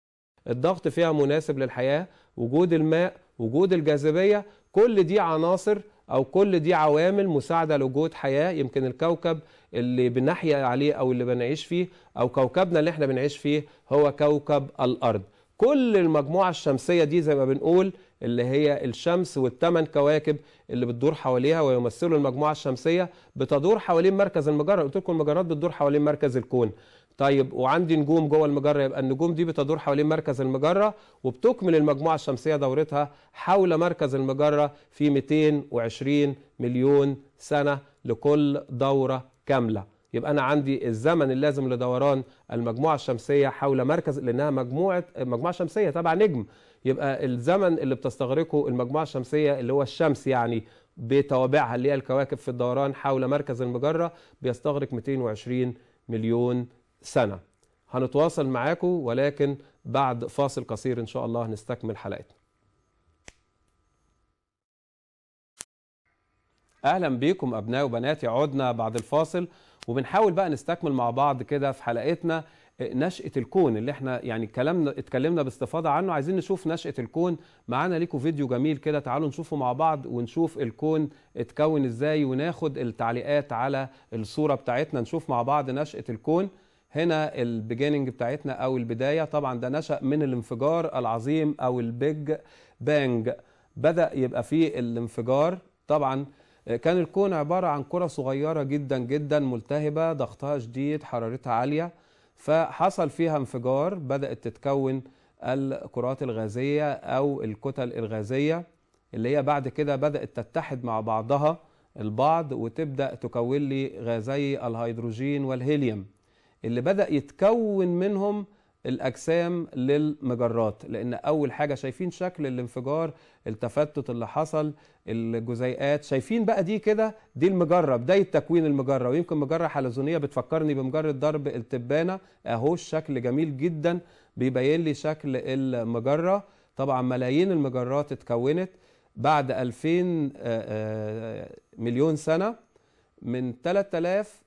الضغط فيها مناسب للحياه وجود الماء وجود الجاذبيه كل دي عناصر او كل دي عوامل مساعده لوجود حياه يمكن الكوكب اللي بنحيا عليه او اللي بنعيش فيه او كوكبنا اللي احنا بنعيش فيه هو كوكب الارض كل المجموعه الشمسيه دي زي ما بنقول اللي هي الشمس والثمان كواكب اللي بتدور حواليها ويمثلوا المجموعه الشمسيه بتدور حوالين مركز المجره قلت لكم المجرات بتدور حوالين مركز الكون طيب وعندي نجوم جوه المجره يبقى النجوم دي بتدور حوالين مركز المجره وبتكمل المجموعه الشمسيه دورتها حول مركز المجره في 220 مليون سنه لكل دوره كامله يبقى انا عندي الزمن اللازم لدوران المجموعه الشمسيه حول مركز لانها مجموعه مجموعه شمسيه تبع نجم يبقى الزمن اللي بتستغرقه المجموعه الشمسيه اللي هو الشمس يعني بتوابعها اللي هي الكواكب في الدوران حول مركز المجره بيستغرق 220 مليون سنه هنتواصل معاكم ولكن بعد فاصل قصير ان شاء الله نستكمل حلقتنا اهلا بكم ابنائي وبناتي عدنا بعد الفاصل وبنحاول بقى نستكمل مع بعض كده في حلقتنا نشأة الكون اللي احنا يعني كلامنا اتكلمنا باستفاضة عنه عايزين نشوف نشأة الكون معانا ليكم فيديو جميل كده تعالوا نشوفه مع بعض ونشوف الكون اتكون ازاي وناخد التعليقات على الصورة بتاعتنا نشوف مع بعض نشأة الكون هنا البيجيننج بتاعتنا او البداية طبعا ده نشأ من الانفجار العظيم او البيج بانج بدأ يبقى فيه الانفجار طبعا كان الكون عبارة عن كرة صغيرة جدا جدا ملتهبة ضغطها شديد حرارتها عالية فحصل فيها انفجار بدأت تتكون الكرات الغازية أو الكتل الغازية اللي هي بعد كده بدأت تتحد مع بعضها البعض وتبدأ تكون لي غازي الهيدروجين والهيليوم اللي بدأ يتكون منهم الاجسام للمجرات لان اول حاجه شايفين شكل الانفجار التفتت اللي حصل الجزيئات شايفين بقى دي كده دي المجره بدايه تكوين المجره ويمكن مجره حلزونيه بتفكرني بمجره درب التبانه اهو الشكل جميل جدا بيبين لي شكل المجره طبعا ملايين المجرات اتكونت بعد 2000 آه، آه، مليون سنه من 3000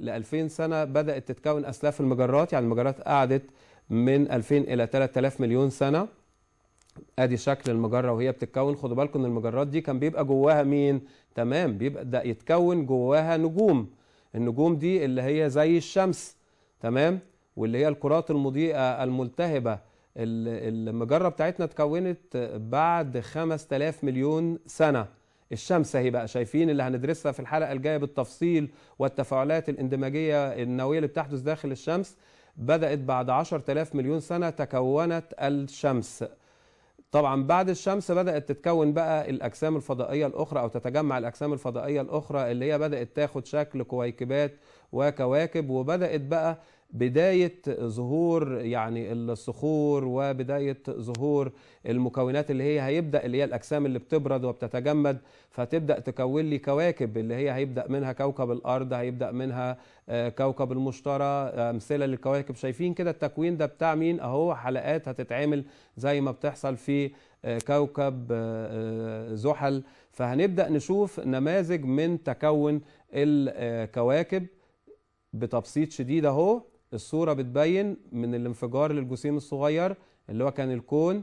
ل 2000 سنه بدات تتكون اسلاف المجرات يعني المجرات قعدت من 2000 إلى 3000 مليون سنة ادي شكل المجره وهي بتتكون خدوا بالكم ان المجرات دي كان بيبقى جواها مين تمام بيبقى ده يتكون جواها نجوم النجوم دي اللي هي زي الشمس تمام واللي هي الكرات المضيئه الملتهبه المجره بتاعتنا اتكونت بعد 5000 مليون سنه الشمس اهي بقى شايفين اللي هندرسها في الحلقه الجايه بالتفصيل والتفاعلات الاندماجيه النوويه اللي بتحدث داخل الشمس بدأت بعد 10000 مليون سنة تكونت الشمس طبعا بعد الشمس بدأت تتكون بقى الأجسام الفضائية الأخرى أو تتجمع الأجسام الفضائية الأخرى اللي هي بدأت تاخد شكل كويكبات وكواكب وبدأت بقى بداية ظهور يعني الصخور وبداية ظهور المكونات اللي هي هيبدأ اللي هي الأجسام اللي بتبرد وبتتجمد فتبدأ تكون لي كواكب اللي هي هيبدأ منها كوكب الأرض هيبدأ منها آه، كوكب المشتري آه، أمثلة للكواكب شايفين كده التكوين ده بتاع مين أهو حلقات هتتعمل زي ما بتحصل في آه، كوكب زحل فهنبدأ نشوف نماذج من تكون الكواكب بتبسيط شديد اهو الصورة بتبين من الانفجار للجسيم الصغير اللي هو كان الكون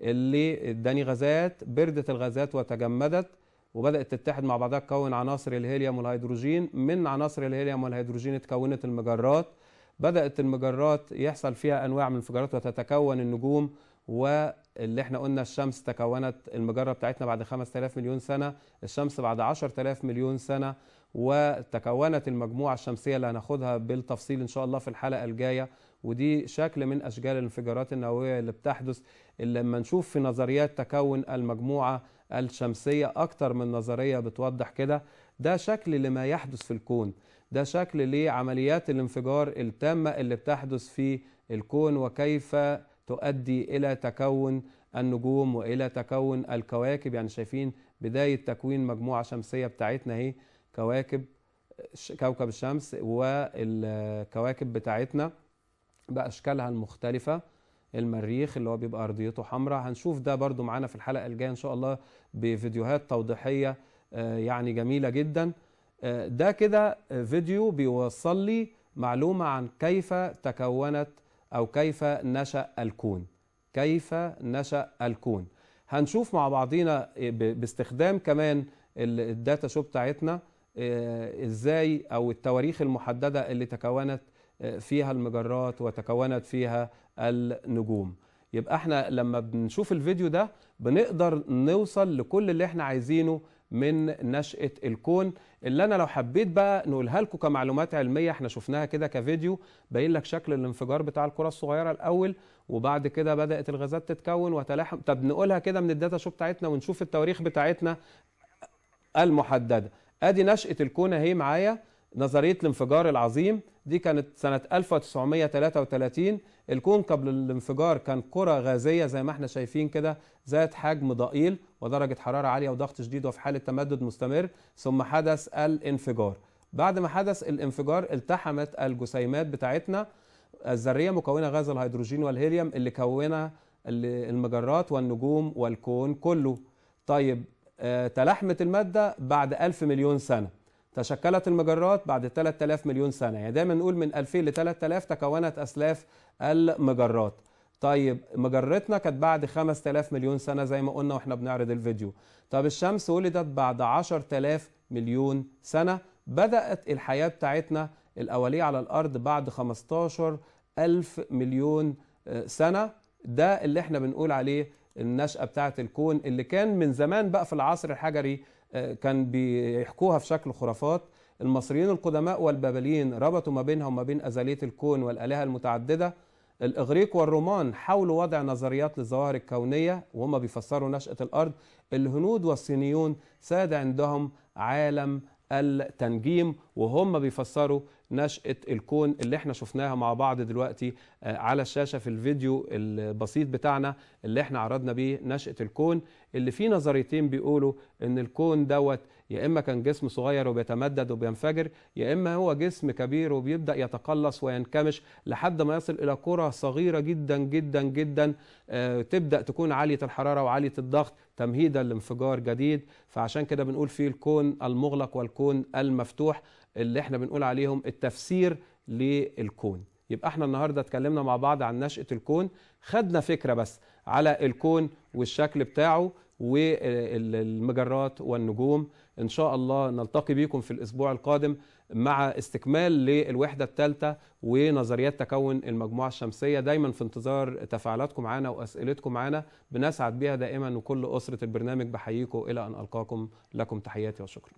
اللي اداني غازات بردت الغازات وتجمدت وبدات تتحد مع بعضها تكون عناصر الهيليوم والهيدروجين من عناصر الهيليوم والهيدروجين اتكونت المجرات بدات المجرات يحصل فيها انواع من الانفجارات وتتكون النجوم واللي احنا قلنا الشمس تكونت المجره بتاعتنا بعد 5000 مليون سنه الشمس بعد 10000 مليون سنه وتكونت المجموعة الشمسية اللي هناخدها بالتفصيل إن شاء الله في الحلقة الجاية ودي شكل من أشكال الانفجارات النووية اللي بتحدث اللي لما نشوف في نظريات تكون المجموعة الشمسية أكتر من نظرية بتوضح كده ده شكل لما يحدث في الكون ده شكل لعمليات الانفجار التامة اللي بتحدث في الكون وكيف تؤدي إلى تكون النجوم وإلى تكون الكواكب يعني شايفين بداية تكوين مجموعة شمسية بتاعتنا اهي كواكب كوكب الشمس والكواكب بتاعتنا باشكالها المختلفه المريخ اللي هو بيبقى ارضيته حمراء هنشوف ده برضو معانا في الحلقه الجايه ان شاء الله بفيديوهات توضيحيه آه، يعني جميله جدا آه، ده كده فيديو بيوصل لي معلومه عن كيف تكونت او كيف نشا الكون كيف نشا الكون هنشوف مع بعضينا باستخدام كمان الداتا شو بتاعتنا آه، ازاي او التواريخ المحدده اللي تكونت آه، فيها المجرات وتكونت فيها النجوم يبقى احنا لما بنشوف الفيديو ده بنقدر نوصل لكل اللي احنا عايزينه من نشأة الكون اللي انا لو حبيت بقى نقولها لكم كمعلومات علمية احنا شفناها كده كفيديو باين لك شكل الانفجار بتاع الكرة الصغيرة الاول وبعد كده بدأت الغازات تتكون وتلاحم طب نقولها كده من الداتا شو بتاعتنا ونشوف التواريخ بتاعتنا المحددة ادي نشأة الكون اهي معايا نظرية الانفجار العظيم دي كانت سنة 1933 الكون قبل الانفجار كان كرة غازية زي ما احنا شايفين كده ذات حجم ضئيل ودرجة حرارة عالية وضغط شديد وفي حالة تمدد مستمر ثم حدث الانفجار بعد ما حدث الانفجار التحمت الجسيمات بتاعتنا الذرية مكونة غاز الهيدروجين والهيليوم اللي كونها المجرات والنجوم والكون كله طيب آه، تلاحمت المادة بعد 1000 مليون سنة تشكلت المجرات بعد 3000 مليون سنة يعني دايما نقول من 2000 ل 3000 تكونت أسلاف المجرات طيب مجرتنا كانت بعد 5000 مليون سنة زي ما قلنا واحنا بنعرض الفيديو طب الشمس ولدت بعد 10000 مليون سنة بدأت الحياة بتاعتنا الأولية على الأرض بعد 15 ألف مليون آه، سنة ده اللي احنا بنقول عليه النشأة بتاعة الكون اللي كان من زمان بقى في العصر الحجري آه، كان بيحكوها في شكل خرافات المصريين القدماء والبابليين ربطوا ما بينها وما بين أزلية الكون والآلهة المتعددة الإغريق والرومان حاولوا وضع نظريات للظواهر الكونية وهم بيفسروا نشأة الأرض الهنود والصينيون ساد عندهم عالم التنجيم وهم بيفسروا نشأة الكون اللي احنا شفناها مع بعض دلوقتي آه، على الشاشة في الفيديو البسيط بتاعنا اللي احنا عرضنا بيه نشأة الكون اللي فيه نظريتين بيقولوا ان الكون دوت يا إما كان جسم صغير وبيتمدد وبينفجر يا إما هو جسم كبير وبيبدأ يتقلص وينكمش لحد ما يصل إلى كرة صغيرة جدا جدا جدا آه، تبدأ تكون عالية الحرارة وعالية الضغط تمهيدا لانفجار جديد فعشان كده بنقول فيه الكون المغلق والكون المفتوح اللي احنا بنقول عليهم التفسير للكون يبقى احنا النهارده اتكلمنا مع بعض عن نشأة الكون خدنا فكرة بس على الكون والشكل بتاعه والمجرات والنجوم إن شاء الله نلتقي بكم في الأسبوع القادم مع استكمال للوحدة الثالثة ونظريات تكون المجموعة الشمسية دايما في انتظار تفاعلاتكم معنا وأسئلتكم معنا بنسعد بها دائما وكل أسرة البرنامج بحييكم إلى أن ألقاكم لكم تحياتي وشكرا